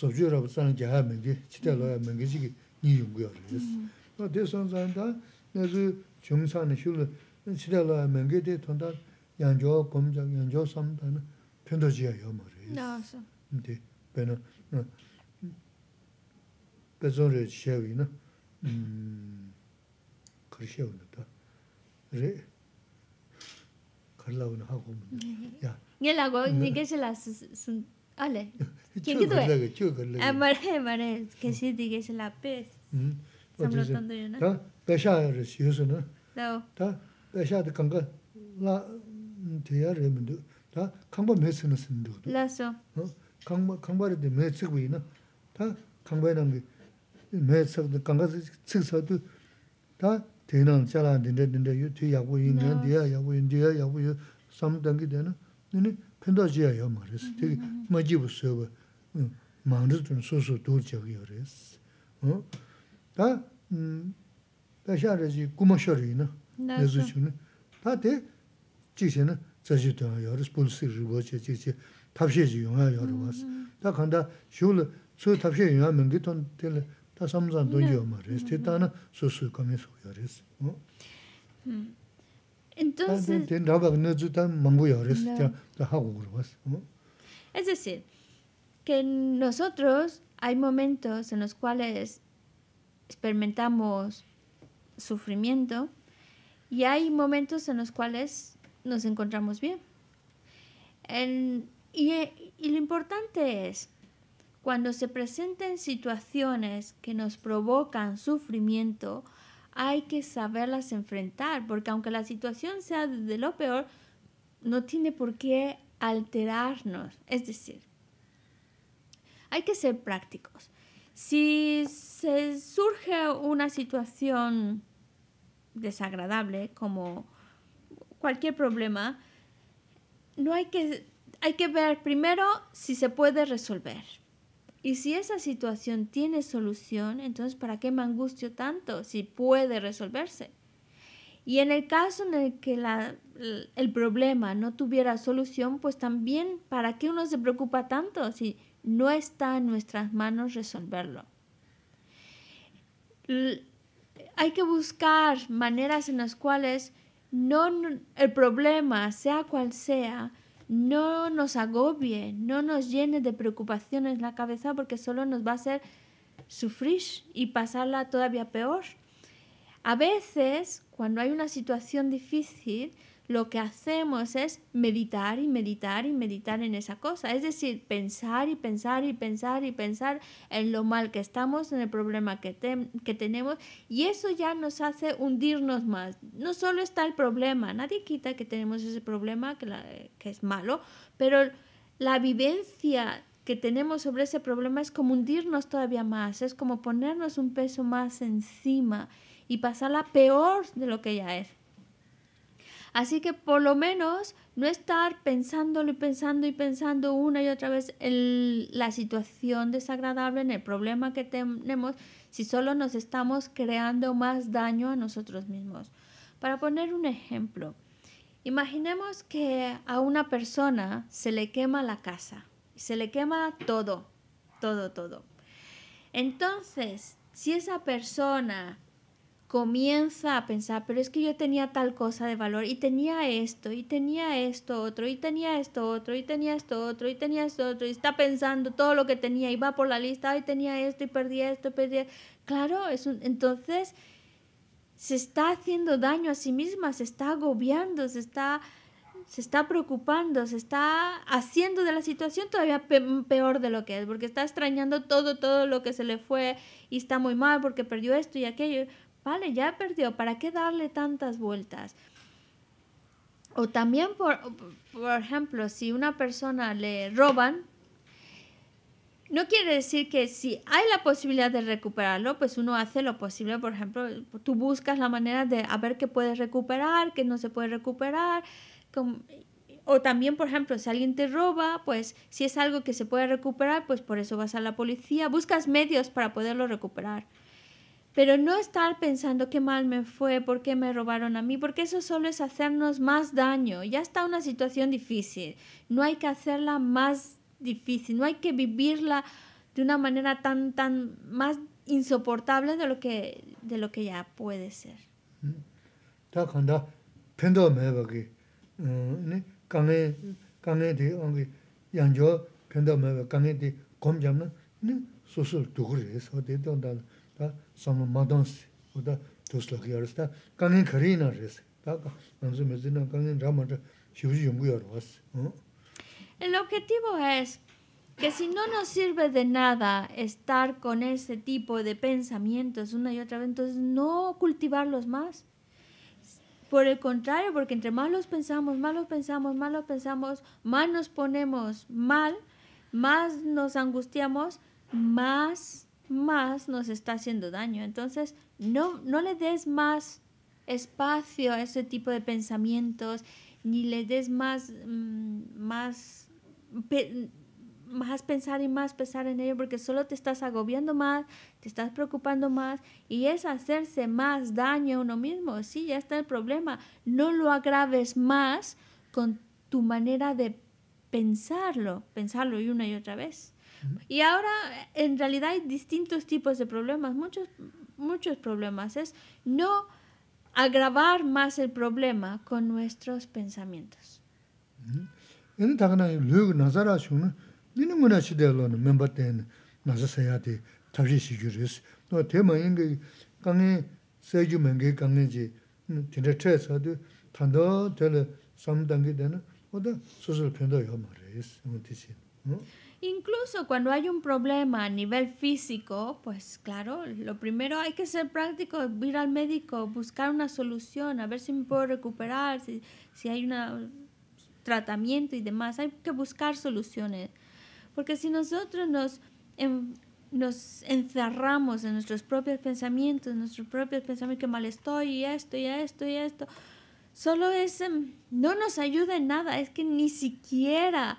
sobhyaa rabhatsaana kyaa mhyaa mhyaa chitaa laha mhyaa mhyaa chik nii yungkhaa. Yes. Wa mm-hmm. dee sonzaan daa nesu chungsaana shoola eh, chitaa laha mhyaa dee ton daa yangchoo komchak, yangchoo samdaa naa pindochaya karlao na hako mo. Nye lago, nye kese la su su, ale, kiki tuwe. Chio karlao, chio karlao. Amare, amare, kese di kese la pe, samro tondo yo na. Ta, pesha ya resi yo su na. Dao. tēnān tsālān tēn tēn tēn tēn tē yu, tē yaku yin tēn, tē yaku yin, tē yaku yin, tē yaku yin, sāma dāngi tēn nā, nē nē, pēntā jīyā yaw mā rēs, tē kī mm-hmm. mā jību sē wā, mā mm, rē tuñ sū sū tuñ chak yaw rēs. tā, mm, jī shā nā, chū tā tsa rī xē, mm-hmm. tā Entonces, Es decir, que nosotros hay momentos en los cuales experimentamos sufrimiento y hay momentos en los cuales nos encontramos bien. y lo importante es cuando se presenten situaciones que nos provocan sufrimiento, hay que saberlas enfrentar, porque aunque la situación sea de lo peor, no tiene por qué alterarnos. Es decir, hay que ser prácticos. Si se surge una situación desagradable, como cualquier problema, no hay que, hay que ver primero si se puede resolver y si esa situación tiene solución, entonces ¿para qué me angustio tanto si puede resolverse? Y en el caso en el que el problema no tuviera solución, pues también ¿para qué uno se preocupa tanto si no está en nuestras manos resolverlo? hay que buscar maneras en las cuales no, el problema, sea cual sea, no nos agobie, no nos llene de preocupaciones la cabeza porque solo nos va a hacer sufrir y pasarla todavía peor. A veces, cuando hay una situación difícil, lo que hacemos es meditar y meditar y meditar en esa cosa. Es decir, pensar y pensar y pensar y pensar en lo mal que estamos, en el problema que, tenemos. Y eso ya nos hace hundirnos más. No solo está el problema, nadie quita que tenemos ese problema que, que es malo, pero la vivencia que tenemos sobre ese problema es como hundirnos todavía más, es como ponernos un peso más encima y pasarla peor de lo que ya es. Así que por lo menos no estar pensándolo y pensando y pensando una y otra vez en la situación desagradable, en el problema que tenemos, si solo nos estamos creando más daño a nosotros mismos. Para poner un ejemplo, imaginemos que a una persona se le quema la casa, se le quema todo, todo, todo. Entonces, si esa persona comienza a pensar, pero es que yo tenía tal cosa de valor y tenía esto, y tenía esto otro, y tenía esto otro, y tenía esto otro, y tenía esto otro, y está pensando todo lo que tenía y va por la lista, y tenía esto y perdí esto, e-". Claro, es un, entonces se está haciendo daño a sí misma, se está agobiando, se está se está preocupando, se está haciendo de la situación todavía peor de lo que es, porque está extrañando todo, todo lo que se le fue y está muy mal porque perdió esto y aquello. Vale, ya perdió, ¿para qué darle tantas vueltas? O también, por, ejemplo, si una persona le roban, no quiere decir que si hay la posibilidad de recuperarlo, pues uno hace lo posible. Por ejemplo, tú buscas la manera de a ver qué puedes recuperar, qué no se puede recuperar. O también, por ejemplo, si alguien te roba, pues si es algo que se puede recuperar, pues por eso vas a la policía. Buscas medios para poderlo recuperar. Pero no estar pensando qué mal me fue, por qué me robaron a mí, porque eso solo es hacernos más daño. Ya está una situación difícil. No hay que hacerla más difícil, no hay que vivirla de una manera tan, tan más insoportable de lo que, de lo que ya puede ser son El objetivo es que si no nos sirve de nada estar con ese tipo de pensamientos una y otra vez, entonces no cultivarlos más. Por el contrario, porque entre más los pensamos, más los pensamos, más los pensamos, más nos ponemos mal, más nos angustiamos, más más nos está haciendo daño. Entonces, no, no le des más espacio a ese tipo de pensamientos, ni le des más, mm, más, más pensar y más pensar en ello, porque solo te estás agobiando más, te estás preocupando más, y es hacerse más daño a uno mismo. Sí, ya está el problema. No lo agraves más con tu manera de pensarlo, pensarlo y una y otra vez. Y ahora en realidad hay distintos tipos de problemas, muchos, muchos problemas. Es no agravar más el problema con nuestros pensamientos. Incluso cuando hay un problema a nivel físico, pues claro, lo primero hay que ser práctico, ir al médico, buscar una solución, a ver si me puedo recuperar, si, si hay un tratamiento y demás. Hay que buscar soluciones. Porque si nosotros nos, nos encerramos en nuestros propios pensamientos, en nuestros propios pensamientos, que mal estoy y esto y esto y esto, solo es, mm, no nos ayuda en nada, es que ni siquiera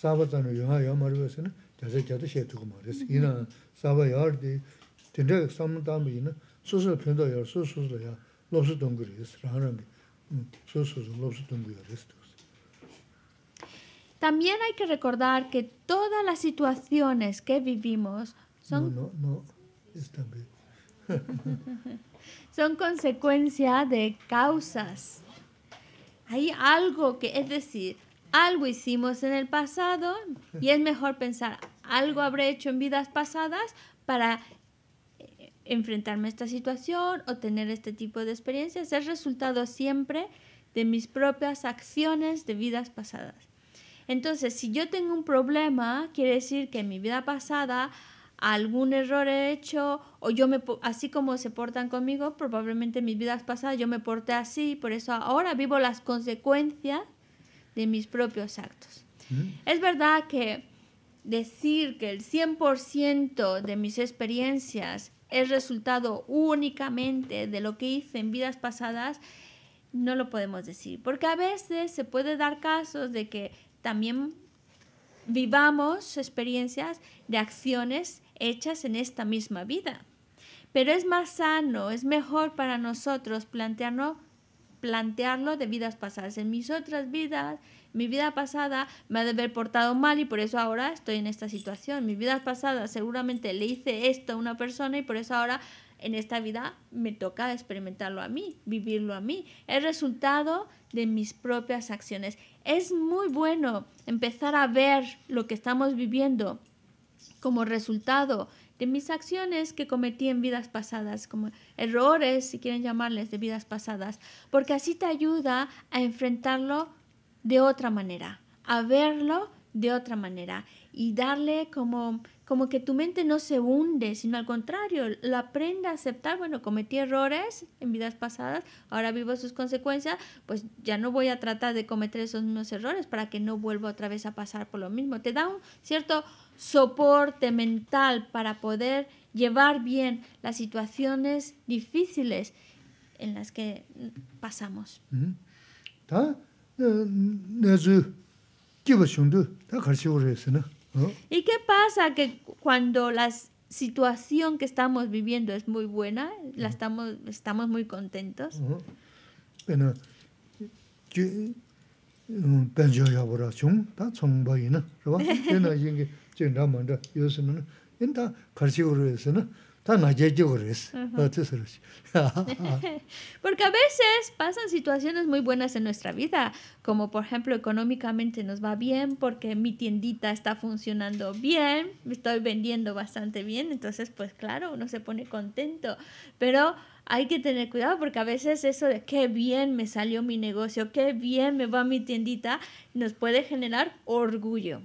sāba tsāna yuhā yā marwa sīna jāsā jātā xē tuku marwa Yīnā sāba yār dī, tīndrā kā sāma tāmba yīnā sūsūla pīndā yār, sūsūla yā, lōpsu tōngu rīs, rāng rāngi, sūsūla lōpsu tōngu yā rīs. También hay que recordar que todas las situaciones que vivimos son... No, no, no, es también. son consecuencia de causas. Hay algo que, es decir, algo hicimos en el pasado y es mejor pensar, algo habré hecho en vidas pasadas para eh, enfrentarme a esta situación o tener este tipo de experiencias. Es resultado siempre de mis propias acciones de vidas pasadas. Entonces, si yo tengo un problema, quiere decir que en mi vida pasada algún error he hecho o yo me así como se portan conmigo, probablemente en mis vidas pasadas yo me porté así, por eso ahora vivo las consecuencias mis propios actos. Es verdad que decir que el 100% de mis experiencias es resultado únicamente de lo que hice en vidas pasadas, no lo podemos decir, porque a veces se puede dar casos de que también vivamos experiencias de acciones hechas en esta misma vida. Pero es más sano, es mejor para nosotros plantearnos plantearlo de vidas pasadas. En mis otras vidas, mi vida pasada me ha de haber portado mal y por eso ahora estoy en esta situación. Mi vida pasada seguramente le hice esto a una persona y por eso ahora en esta vida me toca experimentarlo a mí, vivirlo a mí. Es resultado de mis propias acciones. Es muy bueno empezar a ver lo que estamos viviendo como resultado de mis acciones que cometí en vidas pasadas, como errores, si quieren llamarles, de vidas pasadas, porque así te ayuda a enfrentarlo de otra manera, a verlo de otra manera y darle como como que tu mente no se hunde, sino al contrario, la aprenda a aceptar, bueno, cometí errores en vidas pasadas, ahora vivo sus consecuencias, pues ya no voy a tratar de cometer esos mismos errores para que no vuelva otra vez a pasar por lo mismo. Te da un cierto soporte mental para poder llevar bien las situaciones difíciles en las que pasamos. ¿Y qué pasa que cuando la situación que estamos viviendo es muy buena, la estamos, estamos muy contentos? porque a veces pasan situaciones muy buenas en nuestra vida como por ejemplo económicamente nos va bien porque mi tiendita está funcionando bien me estoy vendiendo bastante bien entonces pues claro uno se pone contento pero hay que tener cuidado porque a veces eso de qué bien me salió mi negocio, qué bien me va mi tiendita, nos puede generar orgullo.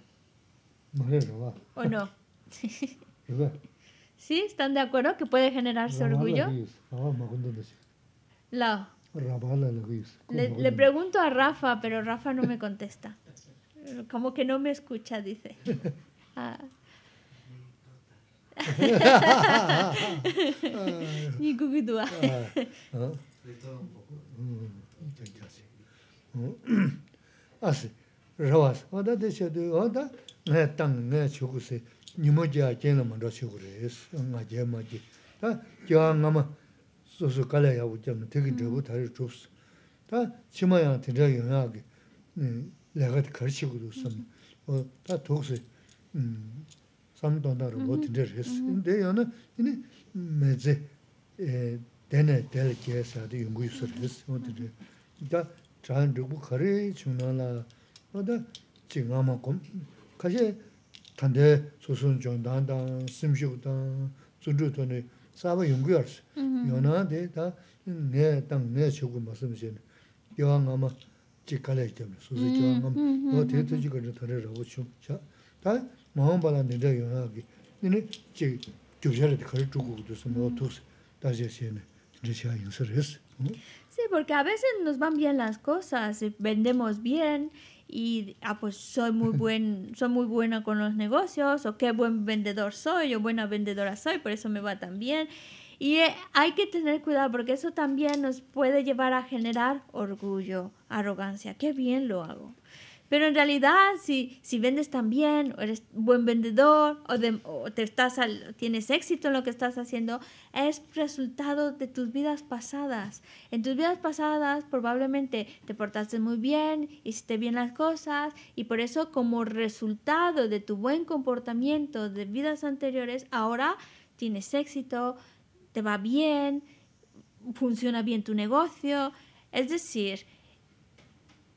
¿O no? ¿Sí? ¿Están de acuerdo que puede generarse orgullo? Ah, La. Le, le pregunto a Rafa, pero Rafa no me contesta. Como que no me escucha, dice. Ah. y ngā tāng ngā chūku sī, nīmo jā jēnā 다 rā chūku rē, ngā jē mā jē. Tā jā ngā mā sū sū kālā yā wū jā mā, tē kī rē wū tā rī chūp sī. Tā chī mā yā tī rā yā ngā kī, lā kā tī kashi 단대 소순 jondan dan, simshuk dan, zudru tani 다 yungu yarsi. Yona de ta ne dang ne chogu masamishini, diwa ngama 더를 하고 jamli, susi diwa ngama, diwa te te chik kari tari rabu 뭐 cha. 다시 mahaan bala nida Sí, porque a veces nos van bien las cosas, vendemos bien, y ah pues soy muy buen soy muy buena con los negocios o qué buen vendedor soy o buena vendedora soy por eso me va tan bien y eh, hay que tener cuidado porque eso también nos puede llevar a generar orgullo arrogancia qué bien lo hago pero en realidad, si, si vendes tan bien, o eres buen vendedor, o, te estás tienes éxito en lo que estás haciendo, es resultado de tus vidas pasadas. En tus vidas pasadas probablemente te portaste muy bien, hiciste bien las cosas, y por eso como resultado de tu buen comportamiento de vidas anteriores, ahora tienes éxito, te va bien, funciona bien tu negocio. Es decir,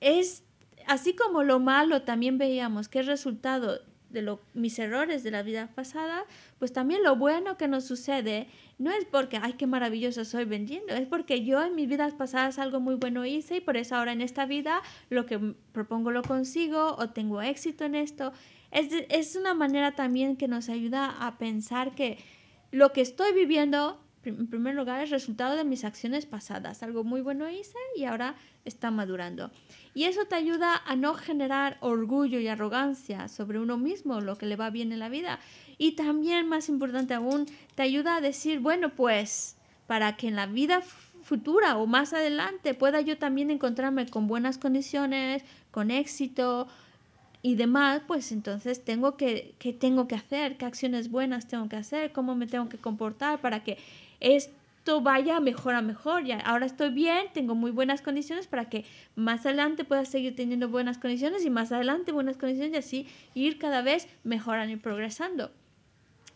es así como lo malo también veíamos que es resultado de mis errores de la vida pasada, pues también lo bueno que nos sucede no es porque, ay, qué maravilloso soy vendiendo, es porque yo en mis vidas pasadas algo muy bueno hice y por eso ahora en esta vida lo que propongo lo consigo o tengo éxito en esto. es una manera también que nos ayuda a pensar que lo que estoy viviendo, en primer lugar, es resultado de mis acciones pasadas. Algo muy bueno hice y ahora está madurando. Y eso te ayuda a no generar orgullo y arrogancia sobre uno mismo, lo que le va bien en la vida. Y también, más importante aún, te ayuda a decir, bueno, pues para que en la vida futura o más adelante pueda yo también encontrarme con buenas condiciones, con éxito y demás, pues entonces tengo que, qué tengo que hacer, qué acciones buenas tengo que hacer, cómo me tengo que comportar para que esto esto vaya mejor a mejor. Ya, ahora estoy bien, tengo muy buenas condiciones para que más adelante pueda seguir teniendo buenas condiciones y más adelante buenas condiciones y así ir cada vez mejorando y progresando.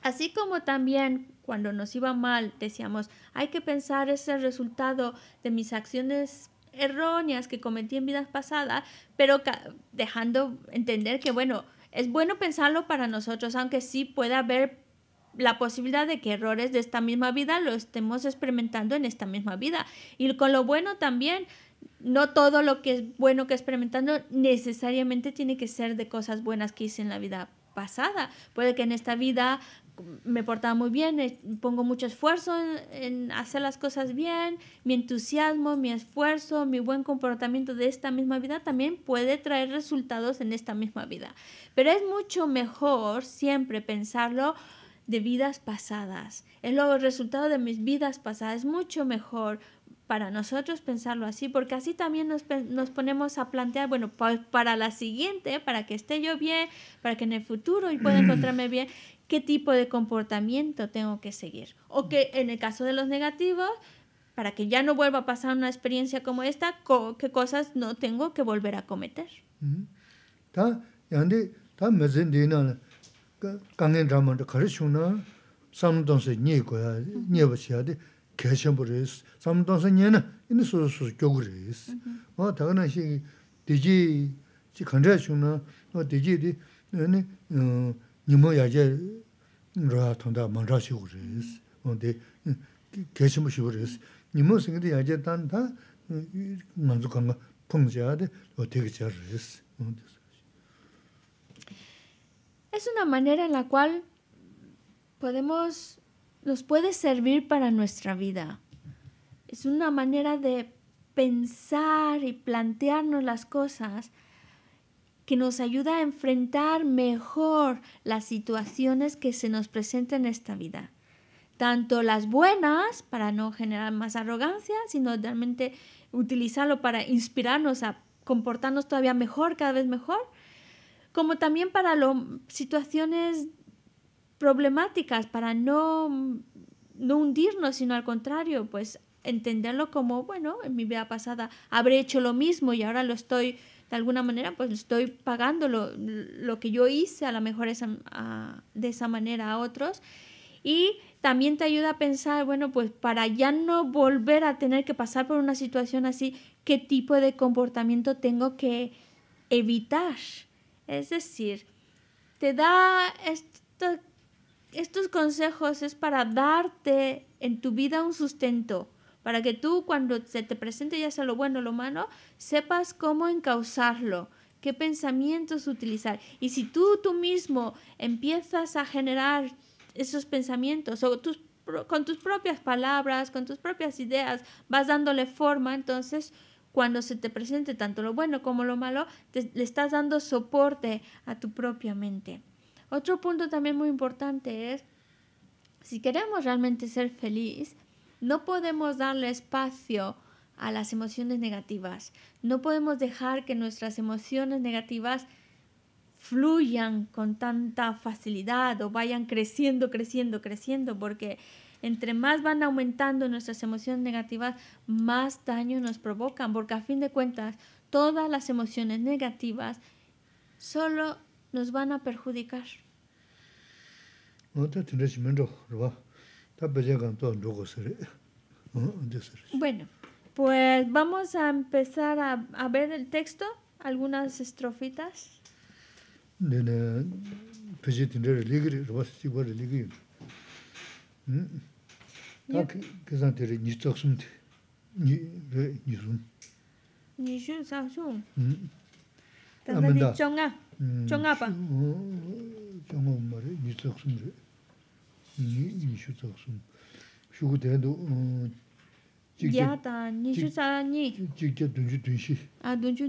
Así como también cuando nos iba mal decíamos, hay que pensar ese resultado de mis acciones erróneas que cometí en vidas pasadas, pero dejando entender que, bueno, es bueno pensarlo para nosotros, aunque sí pueda haber la posibilidad de que errores de esta misma vida lo estemos experimentando en esta misma vida. Y con lo bueno también, no todo lo que es bueno que experimentando necesariamente tiene que ser de cosas buenas que hice en la vida pasada. Puede que en esta vida me portaba muy bien, eh, pongo mucho esfuerzo en, en, hacer las cosas bien, mi entusiasmo, mi esfuerzo, mi buen comportamiento de esta misma vida también puede traer resultados en esta misma vida. Pero es mucho mejor siempre pensarlo de vidas pasadas, es lo, el resultado de mis vidas pasadas. Es mucho mejor para nosotros pensarlo así, porque así también nos, nos ponemos a plantear, bueno, para la siguiente, para que esté yo bien, para que en el futuro pueda mm. encontrarme bien, qué tipo de comportamiento tengo que seguir. O que en el caso de los negativos, para que ya no vuelva a pasar una experiencia como esta, qué cosas no tengo que volver a cometer. Mm -hmm. kāngiān rāma rā kārī shūng nā samdānsa nye kuya, nye bā chīyā dī kēshiān pū rīs, samdānsa nye nā inī sūsū sūsū gyōgu rīs. Wā tā kā nā shī dījī chī kāngiān shūng dī nīmo yājē rā tāndā mā rā shī Nīmo sīngi dī yājē es una manera en la cual podemos, nos puede servir para nuestra vida. Es una manera de pensar y plantearnos las cosas que nos ayuda a enfrentar mejor las situaciones que se nos presentan en esta vida. Tanto las buenas, para no generar más arrogancia, sino realmente utilizarlo para inspirarnos a comportarnos todavía mejor, cada vez mejor, como también para lo, situaciones problemáticas, para mm, no, hundirnos, sino al contrario, pues entenderlo como, bueno, en mi vida pasada habré hecho lo mismo y ahora lo estoy, de alguna manera, pues estoy pagando lo, lo que yo hice, a lo mejor ah, de esa manera a otros. Y también te ayuda a pensar, bueno, pues para ya no volver a tener que pasar por una situación así, ¿qué tipo de comportamiento tengo que evitar? Es decir, te da estos consejos es para darte en tu vida un sustento, para que tú cuando se te presente ya sea lo bueno o lo malo, sepas cómo encauzarlo, qué pensamientos utilizar. Y si tú tú mismo empiezas a generar esos pensamientos o con tus propias palabras, con tus propias ideas, vas dándole forma, entonces cuando se te presente tanto lo bueno como lo malo, le estás dando soporte a tu propia mente. Otro punto también muy importante es, si queremos realmente ser feliz, no podemos darle espacio a las emociones negativas. No podemos dejar que nuestras emociones negativas fluyan con tanta facilidad o vayan creciendo, creciendo, creciendo, porque entre más van aumentando nuestras emociones negativas, más daño nos provocan, porque a fin de cuentas, todas las emociones negativas solo nos van a perjudicar. Bueno, pues vamos a empezar a, ver el texto, algunas estrofitas. Pues Ta kizan tere nish tsaksum te, nish re nishun. Nishun tsaksum? Tanda di chonga, chonga pa. Chonga umma re, nish tsaksum re, nish tsaksum. Shuku tendo... Ya ta, nish tsaani. Chikja dunju dunshi. A dunju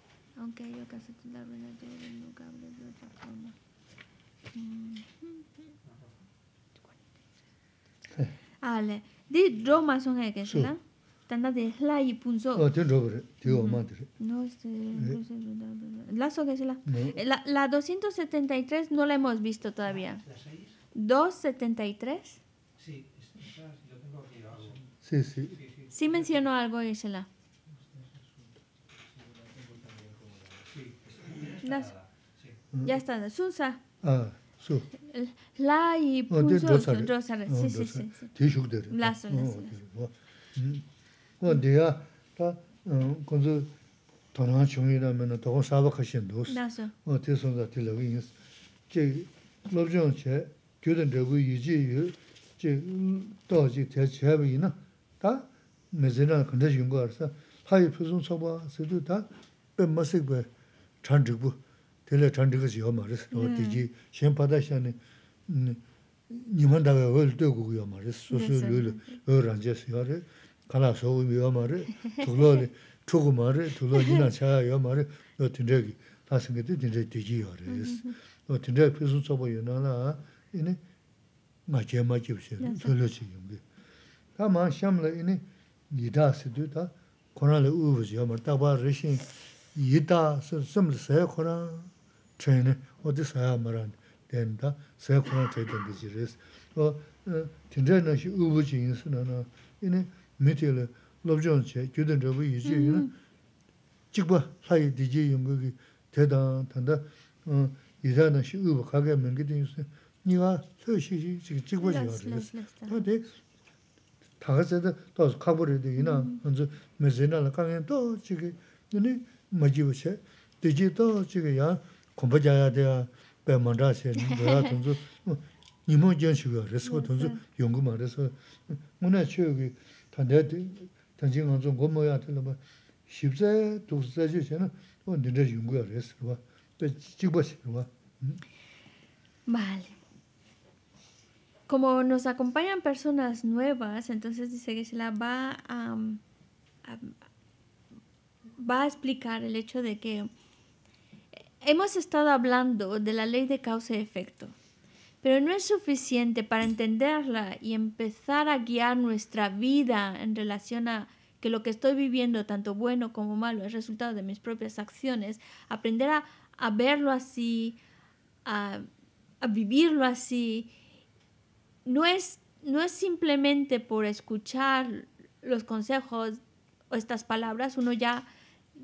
aunque yo casi la rueda de nunca hablé de otra forma. Ale, di Roma son que es la tanda de la y punzo. No, yo no digo madre. No este, eh. no sé, la so que es la. Eh, la 273 no la hemos visto todavía. ¿La 273? Sí, yo tengo aquí algo. Sí, sí. Sí mencionó algo Isela. ya está, sunsa. Ah, su. La y punzo, punzo, sale. Sí, sí, sí. Ti chandrik bu, tila chandrik ziyo maris, 니만다가 digi. Hmm. Shenpa dashani, nima ndakaya goli doi gugu yo maris, susi loo loo, loo ran jasi yo maris, kala sogu mi yo maris, tuklo li chugu maris, tuklo li chaya yo maris, tindraki, tatsangati tindraki digi yo maris. Mm-hmm. tindraki ini, ini, 이다 섬을 세코나 체네 어디 사야 말한 된다 세코나 되던 비지레스 어 진짜는 시 우부진 쓰는 이네 밑에를 로브존체 주된 저부 유지는 직보 사이 디지 연구기 대단 단다 어 이사는 시 우부 가게 명기도 있어 니가 최시 지금 직보지 말이야 더데 다가서도 더 커버를 되이나 먼저 메제나라 강에 또 지금 너네 마지우세 wo shé, dèjì tò, chì kè ya, kòmpa jàyà tè ya, bè 연구 rà shè, nì mò rà tòn tò, nì mò jiàn shì gà rè sò, tòn tò, yon gù ma rè Vale. Como nos acompañan personas nuevas, entonces dice que se la va a... va a explicar el hecho de que hemos estado hablando de la ley de causa y efecto, pero no es suficiente para entenderla y empezar a guiar nuestra vida en relación a que lo que estoy viviendo, tanto bueno como malo, es resultado de mis propias acciones, aprender a, verlo así, a, a vivirlo así, no es, no es simplemente por escuchar los consejos o estas palabras, uno ya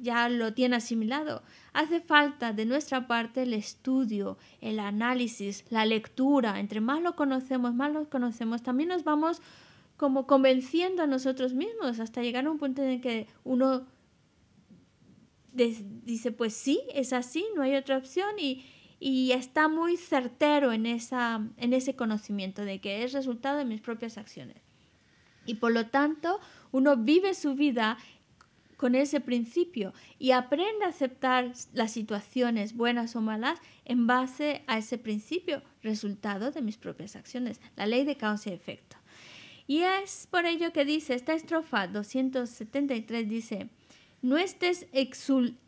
ya lo tiene asimilado. Hace falta de nuestra parte el estudio, el análisis, la lectura. Entre más lo conocemos, más lo conocemos, también nos vamos como convenciendo a nosotros mismos hasta llegar a un punto en que uno dice, pues sí, es así, no hay otra opción y, está muy certero en, esa, en ese conocimiento de que es resultado de mis propias acciones. Y por lo tanto, uno vive su vida con ese principio y aprende a aceptar las situaciones buenas o malas en base a ese principio, resultado de mis propias acciones, la ley de causa y efecto. Y es por ello que dice, esta estrofa 273 dice, no estés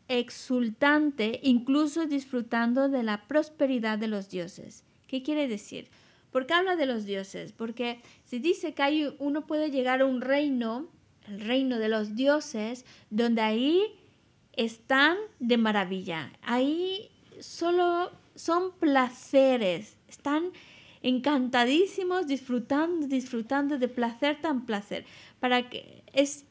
exultante incluso disfrutando de la prosperidad de los dioses. ¿Qué quiere decir? ¿Por qué habla de los dioses? Porque si dice que hay, uno puede llegar a un reino el reino de los dioses, donde ahí están de maravilla. Ahí solo son placeres, están encantadísimos, disfrutando, disfrutando de placer tan placer. Para que es,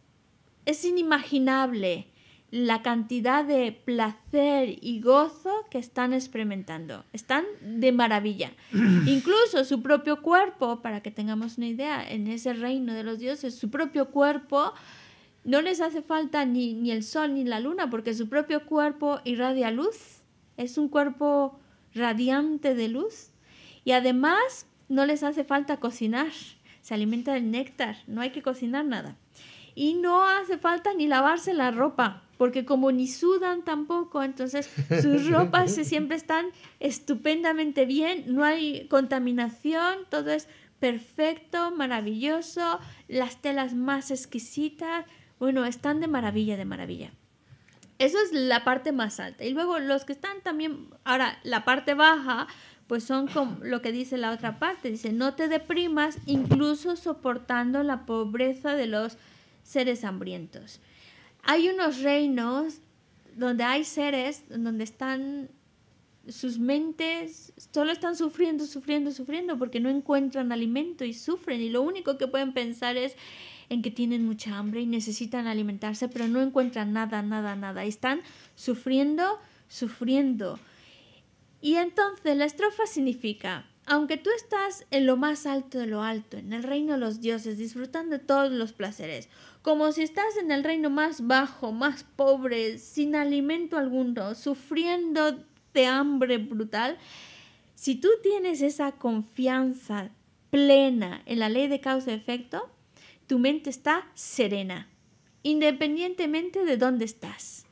es inimaginable la cantidad de placer y gozo que están experimentando. Están de maravilla. Incluso su propio cuerpo, para que tengamos una idea, en ese reino de los dioses, su propio cuerpo no les hace falta ni, el sol ni la luna, porque su propio cuerpo irradia luz. Es un cuerpo radiante de luz. Y además no les hace falta cocinar. Se alimenta del néctar, no hay que cocinar nada. Y no hace falta ni lavarse la ropa porque como ni sudan tampoco, entonces sus ropas siempre están estupendamente bien, no hay contaminación, todo es perfecto, maravilloso, las telas más exquisitas, bueno, están de maravilla, de maravilla. Eso es la parte más alta. Y luego los que están también, ahora la parte baja, pues son como lo que dice la otra parte, dice, no te deprimas incluso soportando la pobreza de los seres hambrientos hay unos reinos donde hay seres donde están sus mentes solo están sufriendo, sufriendo, sufriendo porque no encuentran alimento y sufren y lo único que pueden pensar es en que tienen mucha hambre y necesitan alimentarse, pero no encuentran nada, nada, nada. Y están sufriendo, sufriendo. Y entonces la estrofa significa, aunque tú estás en lo más alto de lo alto, en el reino de los dioses, disfrutando de todos los placeres, como si estás en el reino más bajo, más pobre, sin alimento alguno, sufriendo de hambre brutal, si tú tienes esa confianza plena en la ley de causa y efecto, tu mente está serena, independientemente de dónde estás.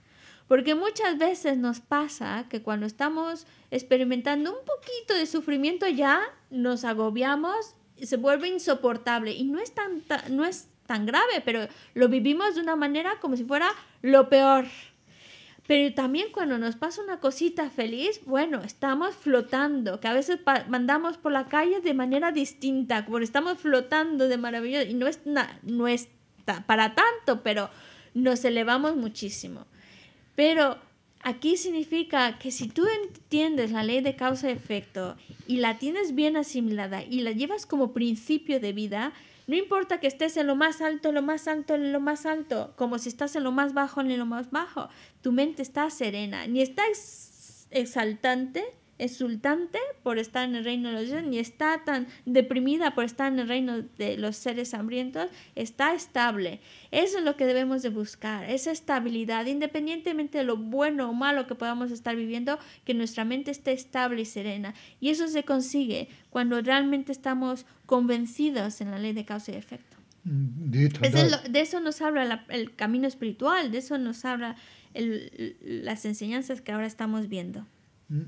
Porque muchas veces nos pasa que cuando estamos experimentando un poquito de sufrimiento ya nos agobiamos se vuelve insoportable. Y no es, tan, no es tan grave, pero lo vivimos de una manera como si fuera lo peor. Pero también cuando nos pasa una cosita feliz, bueno, estamos flotando, que a veces mandamos por la calle de manera distinta, como estamos flotando de maravilloso y no es, no es para tanto, pero nos elevamos muchísimo. Pero aquí significa que si tú entiendes la ley de causa efecto y la tienes bien asimilada y la llevas como principio de vida, no importa que estés en lo más alto, en lo más alto, en lo más alto, como si estás en lo más bajo, en lo más bajo. Tu mente está serena, ni está exaltante, exultante por estar en el reino de los dioses, ni está tan deprimida por estar en el reino de los seres hambrientos, está estable. Eso es lo que debemos de buscar, esa estabilidad, independientemente de lo bueno o malo que podamos estar viviendo, que nuestra mente esté estable y serena. Y eso se consigue cuando realmente estamos convencidos en la ley de causa y efecto. Mm, de eso nos habla el camino espiritual, de eso nos habla las enseñanzas que ahora estamos viendo. Mm,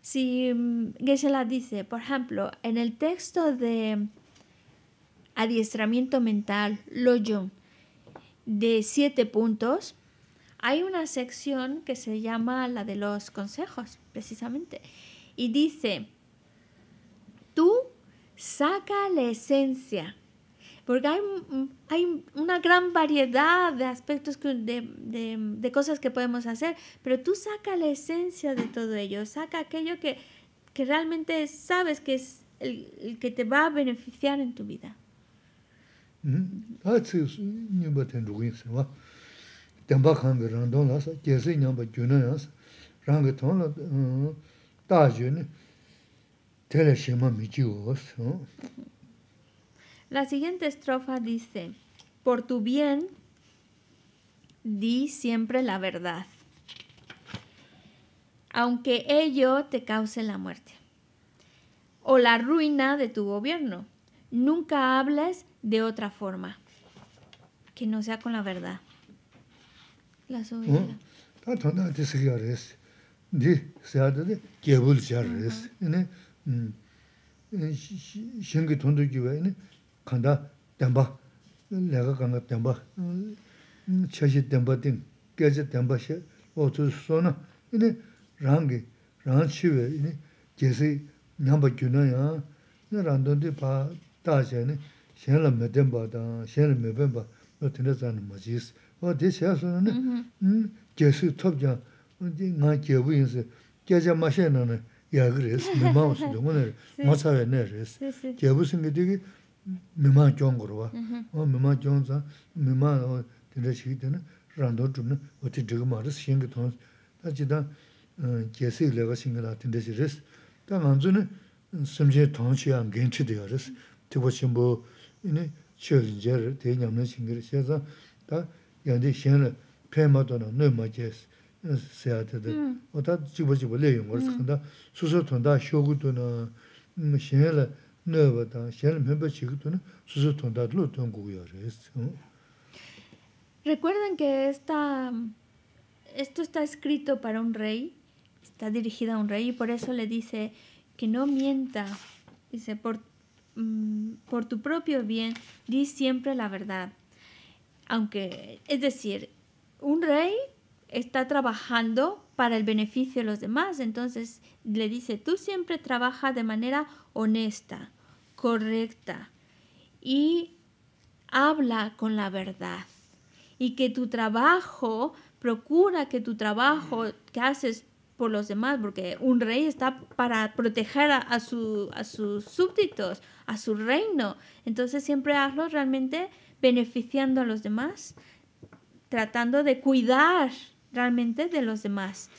si Geshe-la dice, por ejemplo, en el texto de adiestramiento mental, lojong, de siete puntos, hay una sección que se llama la de los consejos, precisamente, y dice, tú saca la esencia, porque hay, una gran variedad de aspectos, de, cosas que podemos hacer, pero tú saca la esencia de todo ello, saca aquello que, que realmente sabes que es el, que te va a beneficiar en tu vida. Mm, la siguiente estrofa dice, por tu bien, di siempre la verdad, aunque ello te cause la muerte o la ruina de tu gobierno. Nunca hables de otra forma que no sea con la verdad. Tā tōndā tī sikyā rēs, dī sikyā dādi gyabūl chā rēs. Yīni, shīngi tōndu 간다 담바 kāndā dāmbā, lēgā kāngā dāmbā, chāshī dāmbā dīng, gāchā dāmbā shē, o tū sōna, yīni, rāngi, rāngi chīwa, yīni, gēsī nyāmbā gyūna yā, yīni, rāng tōndī pā tāchā, yīni, shēnlā mē shēnlā mē wā dē xiā sō nā, jē sī tōp jā, ngā jē bū yīn sī, jē jā mā xiā nā nā, yā gā rē sī, mī mā wā sī dō, wā nā rē, mā sā wā nā rē sī, jē bū sī ngā dē kī, mī mā jōng gō rō wā, wā mī mā jōng zā, yāndi xiānla pēn mā tō na nō mā jēs sēyā tētā, o tā jība jība lē yōng wā rā sā sūsā tōndā shōgu tō na xiānla nō bā tā, xiānla pēn bā chīgu na sūsā tōndā lō tōng gu yā rēs. Recuerden que esta, esto está escrito para un rey, está dirigida a un rey y por eso le dice que no mienta, dice, por, mm, por tu propio bien, di siempre la verdad. Aunque, es decir, un rey está trabajando para el beneficio de los demás, entonces le dice, tú siempre trabaja de manera honesta, correcta y habla con la verdad y que tu trabajo, procura que tu trabajo que haces por los demás, porque un rey está para proteger a, a sus súbditos, a su reino, entonces siempre hazlo realmente beneficiando a los demás, tratando de cuidar realmente de los demás.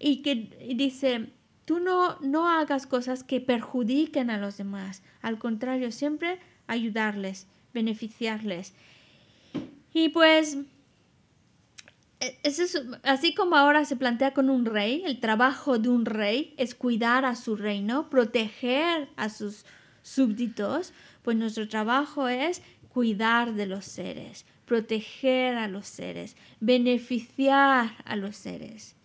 Y que dice, tú no, no hagas cosas que perjudiquen a los demás, al contrario, siempre ayudarles, beneficiarles. Y pues, e, así como ahora se plantea con un rey, el trabajo de un rey es cuidar a su reino, proteger a sus súbditos, pues nuestro trabajo es cuidar de los seres, proteger a los seres, beneficiar a los seres.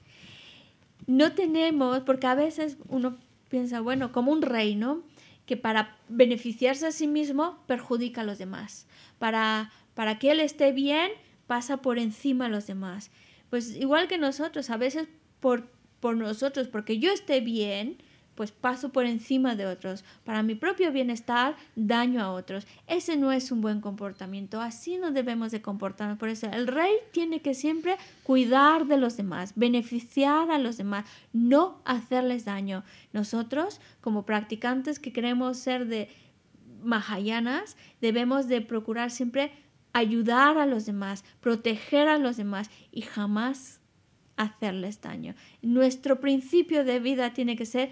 No tenemos, porque a veces uno piensa, bueno, como un reino que para beneficiarse a sí mismo perjudica a los demás. Para, para que él esté bien, pasa por encima a los demás. Pues igual que nosotros, a veces por, por nosotros, porque yo esté bien, pues paso por encima de otros. Para mi propio bienestar, daño a otros. Ese no es un buen comportamiento. Así no debemos de comportarnos. Por eso el rey tiene que siempre cuidar de los demás, beneficiar a los demás, no hacerles daño. Nosotros, como practicantes que queremos ser de mahayanas, debemos de procurar siempre ayudar a los demás, proteger a los demás y jamás hacerles daño. Nuestro principio de vida tiene que ser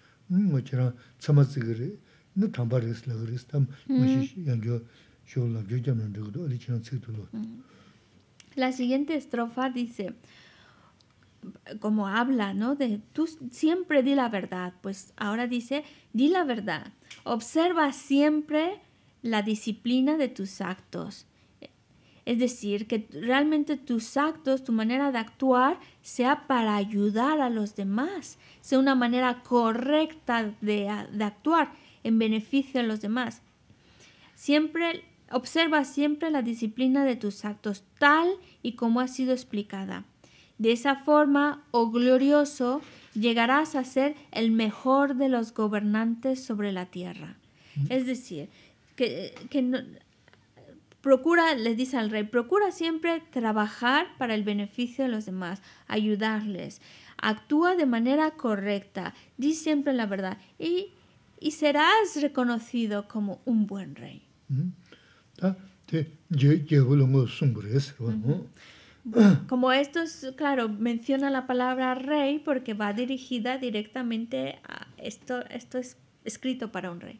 La siguiente estrofa dice como habla, ¿no? De tú siempre di la verdad, pues ahora dice, di la verdad. Observa siempre la disciplina de tus actos. Es decir, que realmente tus actos, tu manera de actuar sea para ayudar a los demás, sea una manera correcta de, actuar en beneficio de los demás. Siempre observa siempre la disciplina de tus actos tal y como ha sido explicada. De esa forma, oh glorioso, llegarás a ser el mejor de los gobernantes sobre la tierra. Es decir, que, que no, Procura, les dice al rey, procura siempre trabajar para el beneficio de los demás, ayudarles. Actúa de manera correcta, di siempre la verdad y, y serás reconocido como un buen rey. Ah, ah. Como esto es, claro, menciona la palabra rey porque va dirigida directamente a esto, esto es escrito para un rey.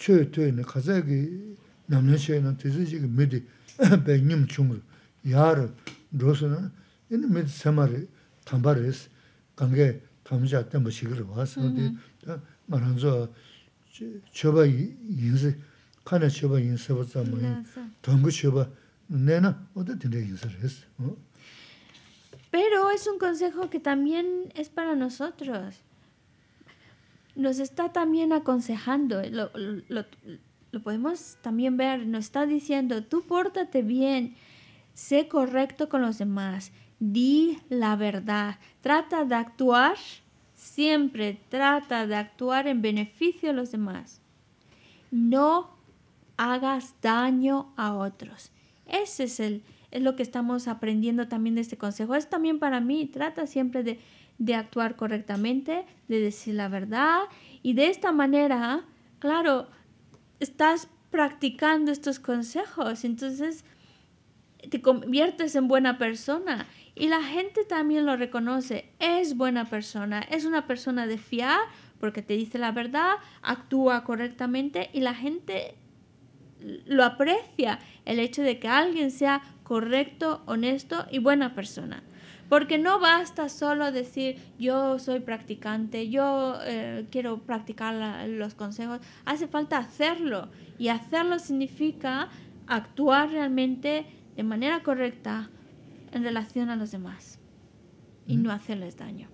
chö tö ne kaza ki namne che na tezi chi midi pe nyum chung yaar dosu na ini midi sema ri tamba res gange tamja tenpa shikir waas di mm-hmm. maranzo choba yinsi kane choba yinsi seba tsama yin tongu choba nena oda tinde yinsi res Pero es un consejo que también es para nosotros nos está también aconsejando, eh, lo, podemos también ver, nos está diciendo, tú pórtate bien, sé correcto con los demás, di la verdad, trata de actuar, siempre trata de actuar en beneficio de los demás. No hagas daño a otros. Ese es, el, es lo que estamos aprendiendo también de este consejo. Es también para mí, trata siempre de de actuar correctamente, de decir la verdad. Y de esta manera, claro, estás practicando estos consejos, entonces te conviertes en buena persona. Y la gente también lo reconoce, es buena persona, es una persona de fiar porque te dice la verdad, actúa correctamente y la gente lo aprecia el hecho de que alguien sea correcto, honesto y buena persona. Porque no basta solo decir yo soy practicante, yo eh, quiero practicar los consejos. Hace falta hacerlo. Y hacerlo significa actuar realmente de manera correcta en relación a los demás y no hacerles daño.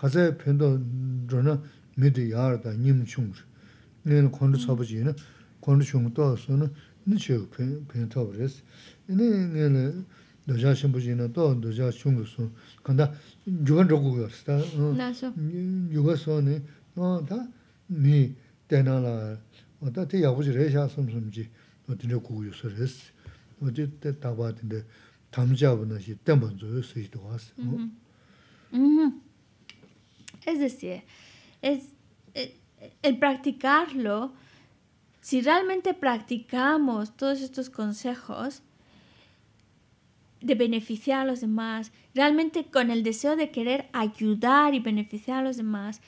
가제 편도 저는 님충 내는 권도 잡지는 권도 총도 없으니 니체 편도 도자 신부지는 또 도자 총수 간다 누가 누구 그랬다 누가 선에 네 대나라 어다 제 아버지 레샤 섬섬지 어디로 구유서레스 어디 때 담자분은 먼저 쓰이도록 하세요. 음. 음. Es decir, eh, el, practicarlo, si realmente practicamos todos estos consejos de beneficiar a los demás, realmente con el deseo de querer ayudar y beneficiar a los demás,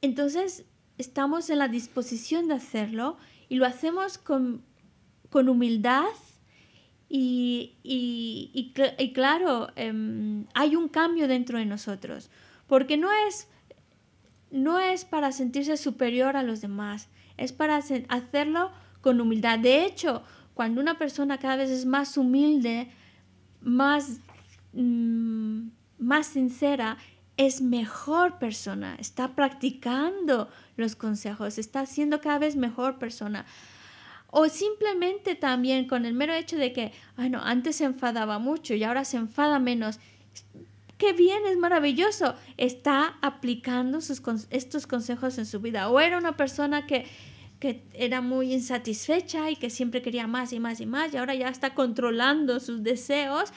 entonces estamos en la disposición de hacerlo y lo hacemos con, humildad y, claro, em, hay un cambio dentro de nosotros. Porque no es, no es para sentirse superior a los demás, es para hacerlo con humildad. De hecho, cuando una persona cada vez es más humilde, más, mm, más sincera, es mejor persona, está practicando los consejos, está siendo cada vez mejor persona. O simplemente también con el mero hecho de que, bueno, antes se enfadaba mucho y ahora se enfada menos, qué bien, es maravilloso. Está aplicando estos consejos en su vida. O era una persona que, que era muy insatisfecha y que siempre quería más y más y más y ahora ya está controlando sus deseos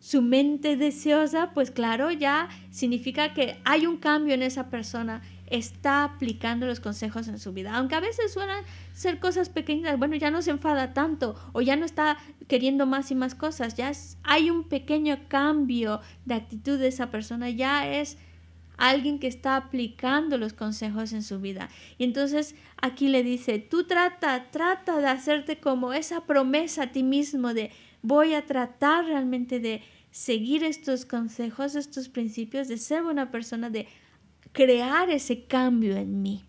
su mente deseosa, pues claro, ya significa que hay un cambio en esa persona está aplicando los consejos en su vida. Aunque a veces suelen ser cosas pequeñas, bueno, ya no se enfada tanto o ya no está queriendo más y más cosas, ya hay un pequeño cambio de actitud de esa persona, ya es alguien que está aplicando los consejos en su vida. Y entonces aquí le dice, tú trata, trata de hacerte como esa promesa a ti mismo de voy a tratar realmente de seguir estos consejos, estos principios, de ser buena persona, de crear ese cambio en mí.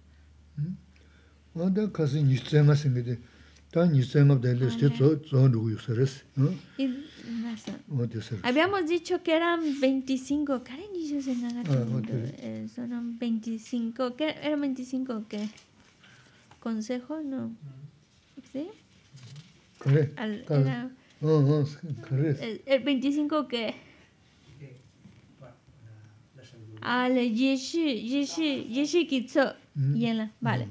Habíamos dicho que eran 25. Ah, ¿Qué? ¿Eran 25 qué? ¿Consejo? No. ¿Sí? ¿El 25 qué? al Yeshi, Yeshi, Yeshi vale.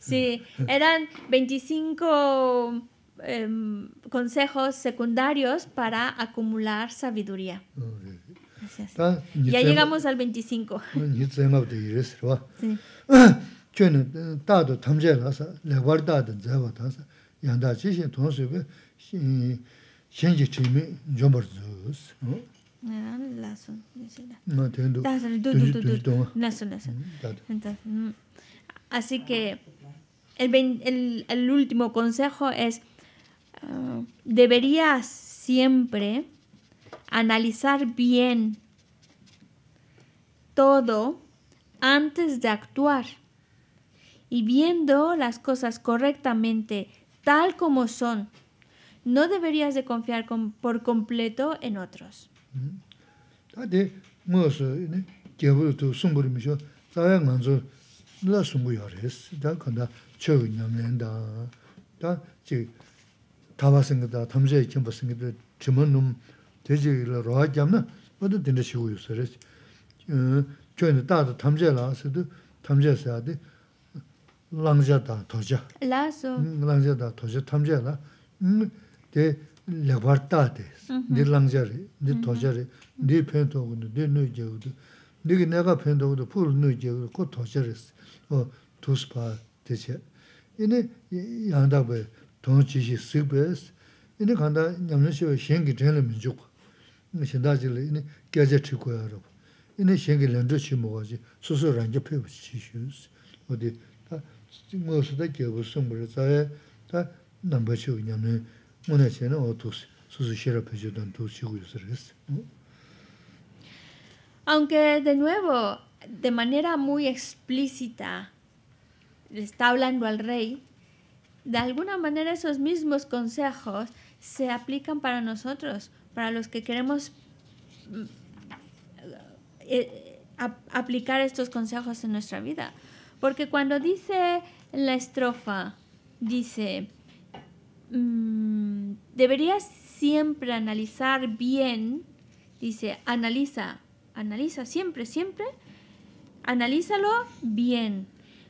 Sí, eran 25 consejos secundarios para acumular sabiduría. Ya llegamos al 25. Sí. Mm, mm, así que el, último consejo es, ah, deberías siempre analizar bien todo antes de actuar y viendo las cosas correctamente tal como son. No deberías de confiar por completo en otros. Tā tē mō sō kia bō tō sōngbō rī mō shō, tā yā ngā tō lā sōngbō yō rē sī, tā kāntā chō yō ngā mē ndā, tā jī tā bā sēng kātā, tā mzhā yā kiñ bā sēng lakbar taa tees, mm-hmm. di langzari, 니게 내가 di pentogudu, mm-hmm. di nui jagudu, digi naga pentogudu, pul nui jagudu, ko tochari isi, o tuspaa teche. Ini yandag bay, tongchi shi sikba isi, ini kanda nyamnishiwa shengi tenla minchukwa, shindajili, ini gyaja tikuwa arawa, ini shengi lindu chi susu isi, Aunque de nuevo, de manera muy explícita, está hablando al rey, de alguna manera esos mismos consejos se aplican para nosotros, para los que queremos mm, eh, aplicar estos consejos en nuestra vida. Porque cuando dice en la estrofa, dice, mm, deberías siempre analizar bien, dice, analiza, analiza siempre, siempre, analízalo bien.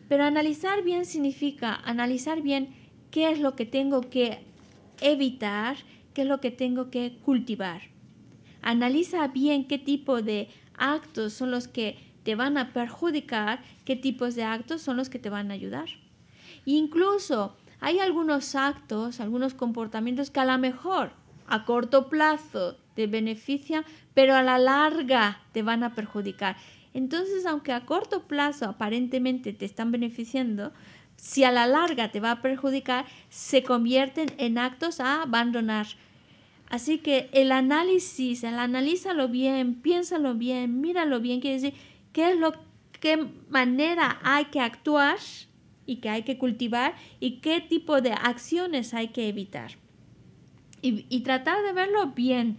Pero analizar bien significa analizar bien qué es lo que tengo que evitar, qué es lo que tengo que cultivar. Analiza bien qué tipo de actos son los que te van a perjudicar, qué tipos de actos son los que te van a ayudar. Incluso hay algunos actos, algunos comportamientos que a lo mejor a corto plazo te benefician, pero a la larga te van a perjudicar. Entonces, aunque a corto plazo aparentemente te están beneficiando, si a la larga te va a perjudicar, se convierten en actos a abandonar. Así que el análisis, el analízalo bien, piénsalo bien, míralo bien, quiere decir qué es lo qué manera hay que actuar y que hay que cultivar y qué tipo de acciones hay que evitar. Y, tratar de verlo bien.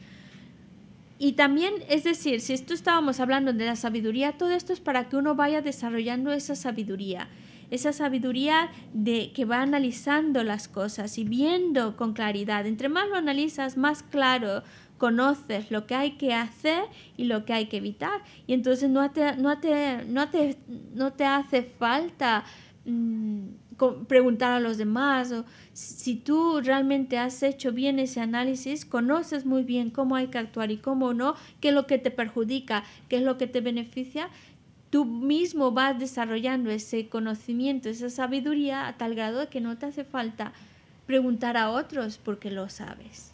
Y también, es decir, si esto estábamos hablando de la sabiduría, todo esto es para que uno vaya desarrollando esa sabiduría esa sabiduría de que va analizando las cosas y viendo con claridad. Entre más lo analizas, más claro conoces lo que hay que hacer y lo que hay que evitar. Y entonces no no te, no te hace falta Mm, preguntar a los demás o si tú realmente has hecho bien ese análisis, conoces muy bien cómo hay que actuar y cómo no, qué es lo que te perjudica, qué es lo que te beneficia, tú mismo vas desarrollando ese conocimiento, esa sabiduría a tal grado que no te hace falta preguntar a otros porque lo sabes.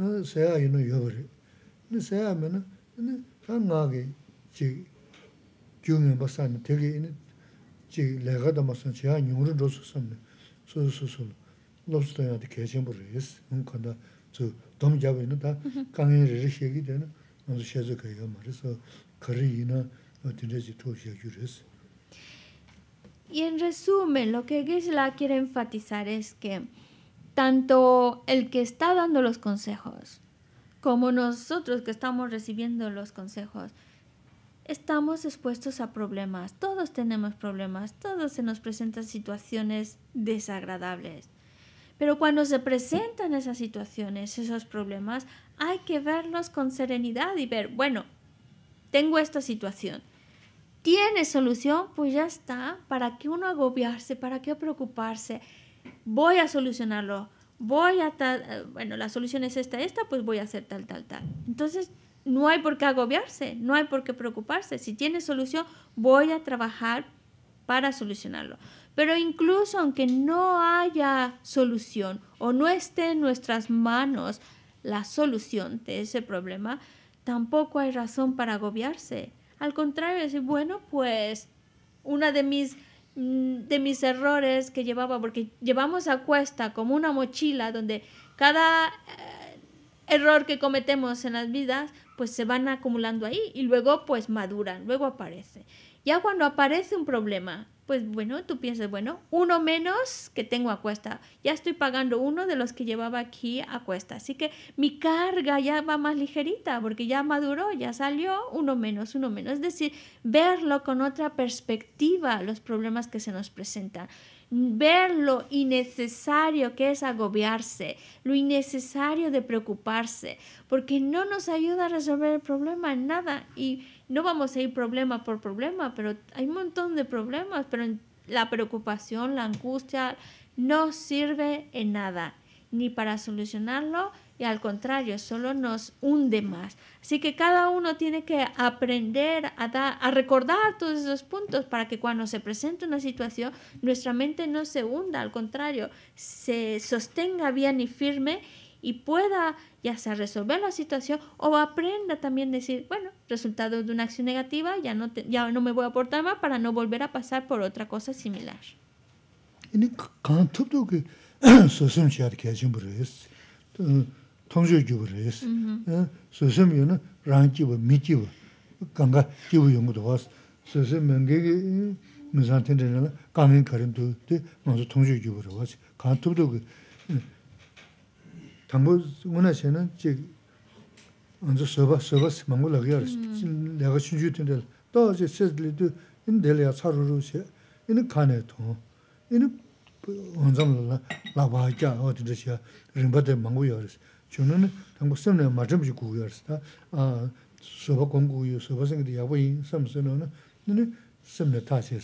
Y en resumen, lo que Gisela quiere enfatizar es que tanto el que está dando los consejos como nosotros que estamos recibiendo los consejos, estamos expuestos a problemas. Todos tenemos problemas, todos se nos presentan situaciones desagradables. Pero cuando se presentan esas situaciones, esos problemas, hay que verlos con serenidad y ver, bueno, tengo esta situación. ¿Tiene solución? Pues ya está. ¿Para qué uno agobiarse? ¿Para qué preocuparse? voy a solucionarlo, voy a tal, eh, bueno, la solución es esta, esta, pues voy a hacer tal, tal, tal. Entonces, no hay por qué agobiarse, no hay por qué preocuparse. Si tiene solución, voy a trabajar para solucionarlo. Pero incluso aunque no haya solución o no esté en nuestras manos la solución de ese problema, tampoco hay razón para agobiarse. Al contrario, decir, bueno, pues una de mis Mm, de mis errores que llevaba, porque llevamos a cuesta como una mochila donde cada eh, error que cometemos en las vidas, pues se van acumulando ahí y luego pues maduran, luego aparece. Ya cuando aparece un problema, pues bueno, tú piensas, bueno, uno menos que tengo a cuesta. Ya estoy pagando uno de los que llevaba aquí a cuesta. Así que mi carga ya va más ligerita porque ya maduró, ya salió uno menos, uno menos. Es decir, verlo con otra perspectiva, los problemas que se nos presentan. Ver lo innecesario que es agobiarse, lo innecesario de preocuparse, porque no nos ayuda a resolver el problema en nada. Y no vamos a ir problema por problema, pero hay un montón de problemas, pero la preocupación, la angustia no sirve en nada, ni para solucionarlo, y al contrario, solo nos hunde más. Así que cada uno tiene que aprender a, a recordar todos esos puntos para que cuando se presente una situación, nuestra mente no se hunda, al contrario, se sostenga bien y firme y pueda ya sea resolver la situación o aprenda también a decir, bueno, resultado de una acción negativa, ya no, ya no me voy a aportar más para no volver a pasar por otra cosa similar. 담보 원하시는 즉 먼저 서바 서바스 망고를 해야 할지 내가 신주 또 이제 세들도 인델야 사르루시 이는 가네토 이는 원정을 나와야 어디듯이 림바데 망고여 저는 담보 쓰는 맞음 아 서바 공부요 서바 야보인 섬선은 너는 섬네 다시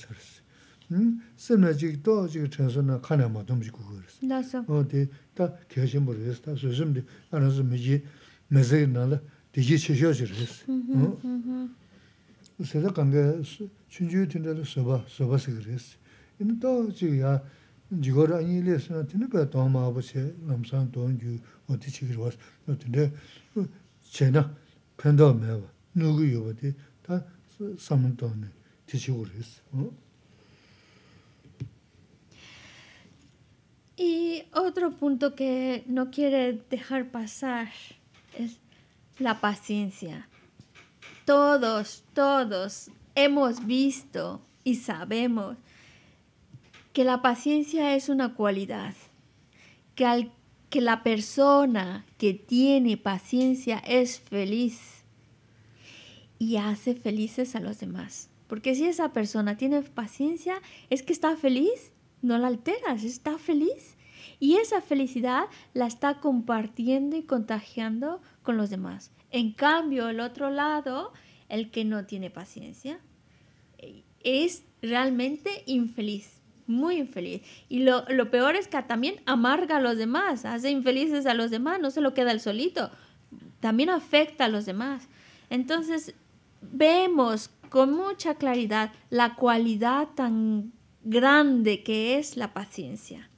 sēmē chīk tō chīk chēnsō nā kānyā mā tōm chī kukhō rēs. Nā sō. Tē tā kia xīn bō rēs, tā sō shīm tē ā rā sō mē jī, mē sē kī nā lā tē jī chē xiō chī rēs. Sē tā kāngē chūn chū tīndā lā sō bā, sō bā sī kī rēs. Y otro punto que no quiere dejar pasar es la paciencia. Todos, todos hemos visto y sabemos que la paciencia es una cualidad, que, que la persona que tiene paciencia es feliz y hace felices a los demás. Porque si esa persona tiene paciencia, es que está feliz no la alteras, está feliz y esa felicidad la está compartiendo y contagiando con los demás. En cambio, el otro lado, el que no tiene paciencia, es realmente infeliz, muy infeliz. Y lo, peor es que también amarga a los demás, hace infelices a los demás, no se lo queda el solito, también afecta a los demás. Entonces, vemos con mucha claridad la cualidad tan grande que es la paciencia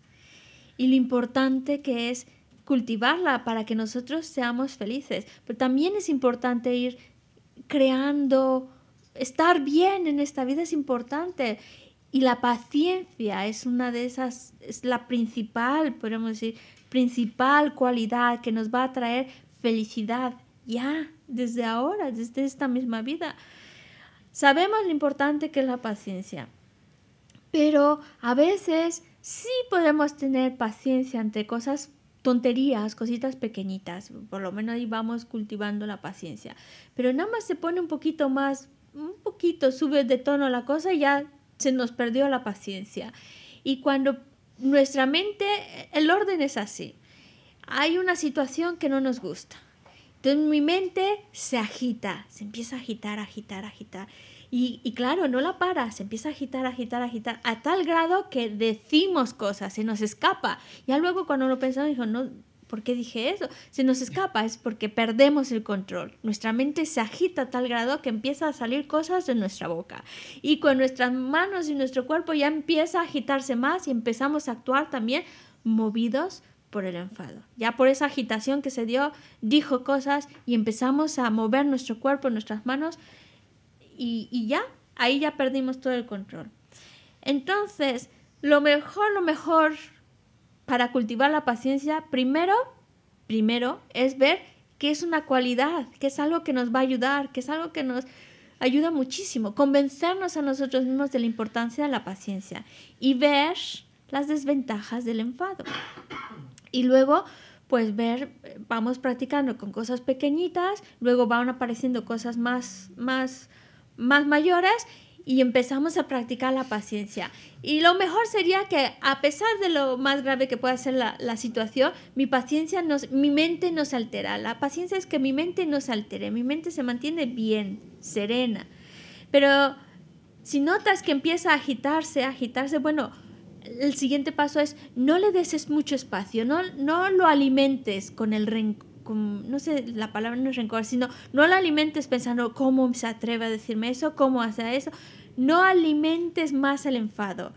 y lo importante que es cultivarla para que nosotros seamos felices. Pero también es importante ir creando, estar bien en esta vida es importante. Y la paciencia es una de esas, es la principal, podemos decir, principal cualidad que nos va a traer felicidad ya, desde ahora, desde esta misma vida. Sabemos lo importante que es la paciencia. Pero a veces sí podemos tener paciencia ante cosas tonterías, cositas pequeñitas. Por lo menos ahí vamos cultivando la paciencia. Pero nada más se pone un poquito más, un poquito sube de tono la cosa y ya se nos perdió la paciencia. Y cuando nuestra mente, el orden es así. Hay una situación que no nos gusta. Entonces mi mente se agita, se empieza a agitar, agitar, agitar. Y, claro, no la para, se empieza a agitar, agitar, agitar, a tal grado que decimos cosas, se nos escapa. Ya luego cuando lo pensamos, dijo, no, ¿por qué dije eso? Se nos escapa, es porque perdemos el control. Nuestra mente se agita a tal grado que empieza a salir cosas de nuestra boca. Y con nuestras manos y nuestro cuerpo ya empieza a agitarse más y empezamos a actuar también movidos por el enfado. Ya por esa agitación que se dio, dijo cosas y empezamos a mover nuestro cuerpo, nuestras manos y, ya, ahí ya perdimos todo el control. Entonces, lo mejor, lo mejor para cultivar la paciencia, primero, primero es ver que es una cualidad, que es algo que nos va a ayudar, que es algo que nos ayuda muchísimo, convencernos a nosotros mismos de la importancia de la paciencia y ver las desventajas del enfado. Y luego, pues ver, vamos practicando con cosas pequeñitas, luego van apareciendo cosas más, más más mayores y empezamos a practicar la paciencia. Y lo mejor sería que a pesar de lo más grave que pueda ser la, situación, mi paciencia, nos, mi mente no se altera. La paciencia es que mi mente no se altere, mi mente se mantiene bien, serena. Pero si notas que empieza a agitarse, a agitarse, bueno, el siguiente paso es no le deses mucho espacio, no, no lo alimentes con el rencor no sé, la palabra no es rencor, sino no la alimentes pensando cómo se atreve a decirme eso, cómo hace eso. No alimentes más el enfado.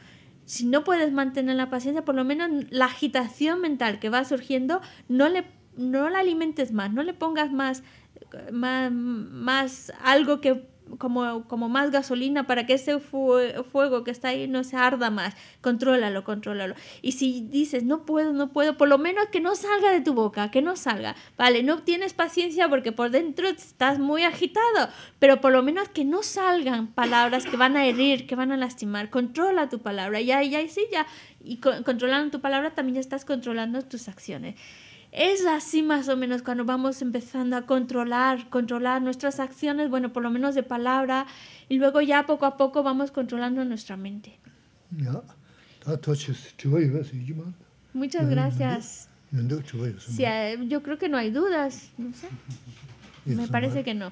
Si no puedes mantener la paciencia, por lo menos la agitación mental que va surgiendo, no, le, no la alimentes más, no le pongas más, más algo que como, más gasolina para que ese fuego que está ahí no se arda más. Contrólalo, contrólalo. Y si dices, no puedo, no puedo, por lo menos que no salga de tu boca, que no salga. Vale, no tienes paciencia porque por dentro estás muy agitado, pero por lo menos que no salgan palabras que van a herir, que van a lastimar. Controla tu palabra. Ya, ya, sí, ya. Y controlando tu palabra también ya estás controlando tus acciones. Es así más o menos cuando vamos empezando a controlar, controlar nuestras acciones, bueno, por lo menos de palabra, y luego ya poco a poco vamos controlando nuestra mente. Muchas gracias. yo creo que no hay dudas, Me parece que no.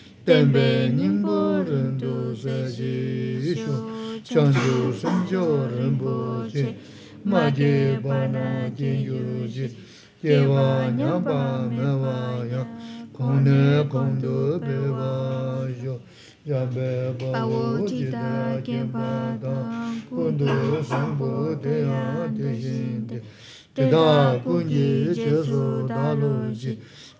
tenpe nyingpo rindu se chi shu, chanshu sanjo rinpo chi, ma ge pa na wa nyampa me wa ya, kong ne kong du pe wa yo, pa wo ti ta kien te ya te shin te, te da kun ji che su ta lu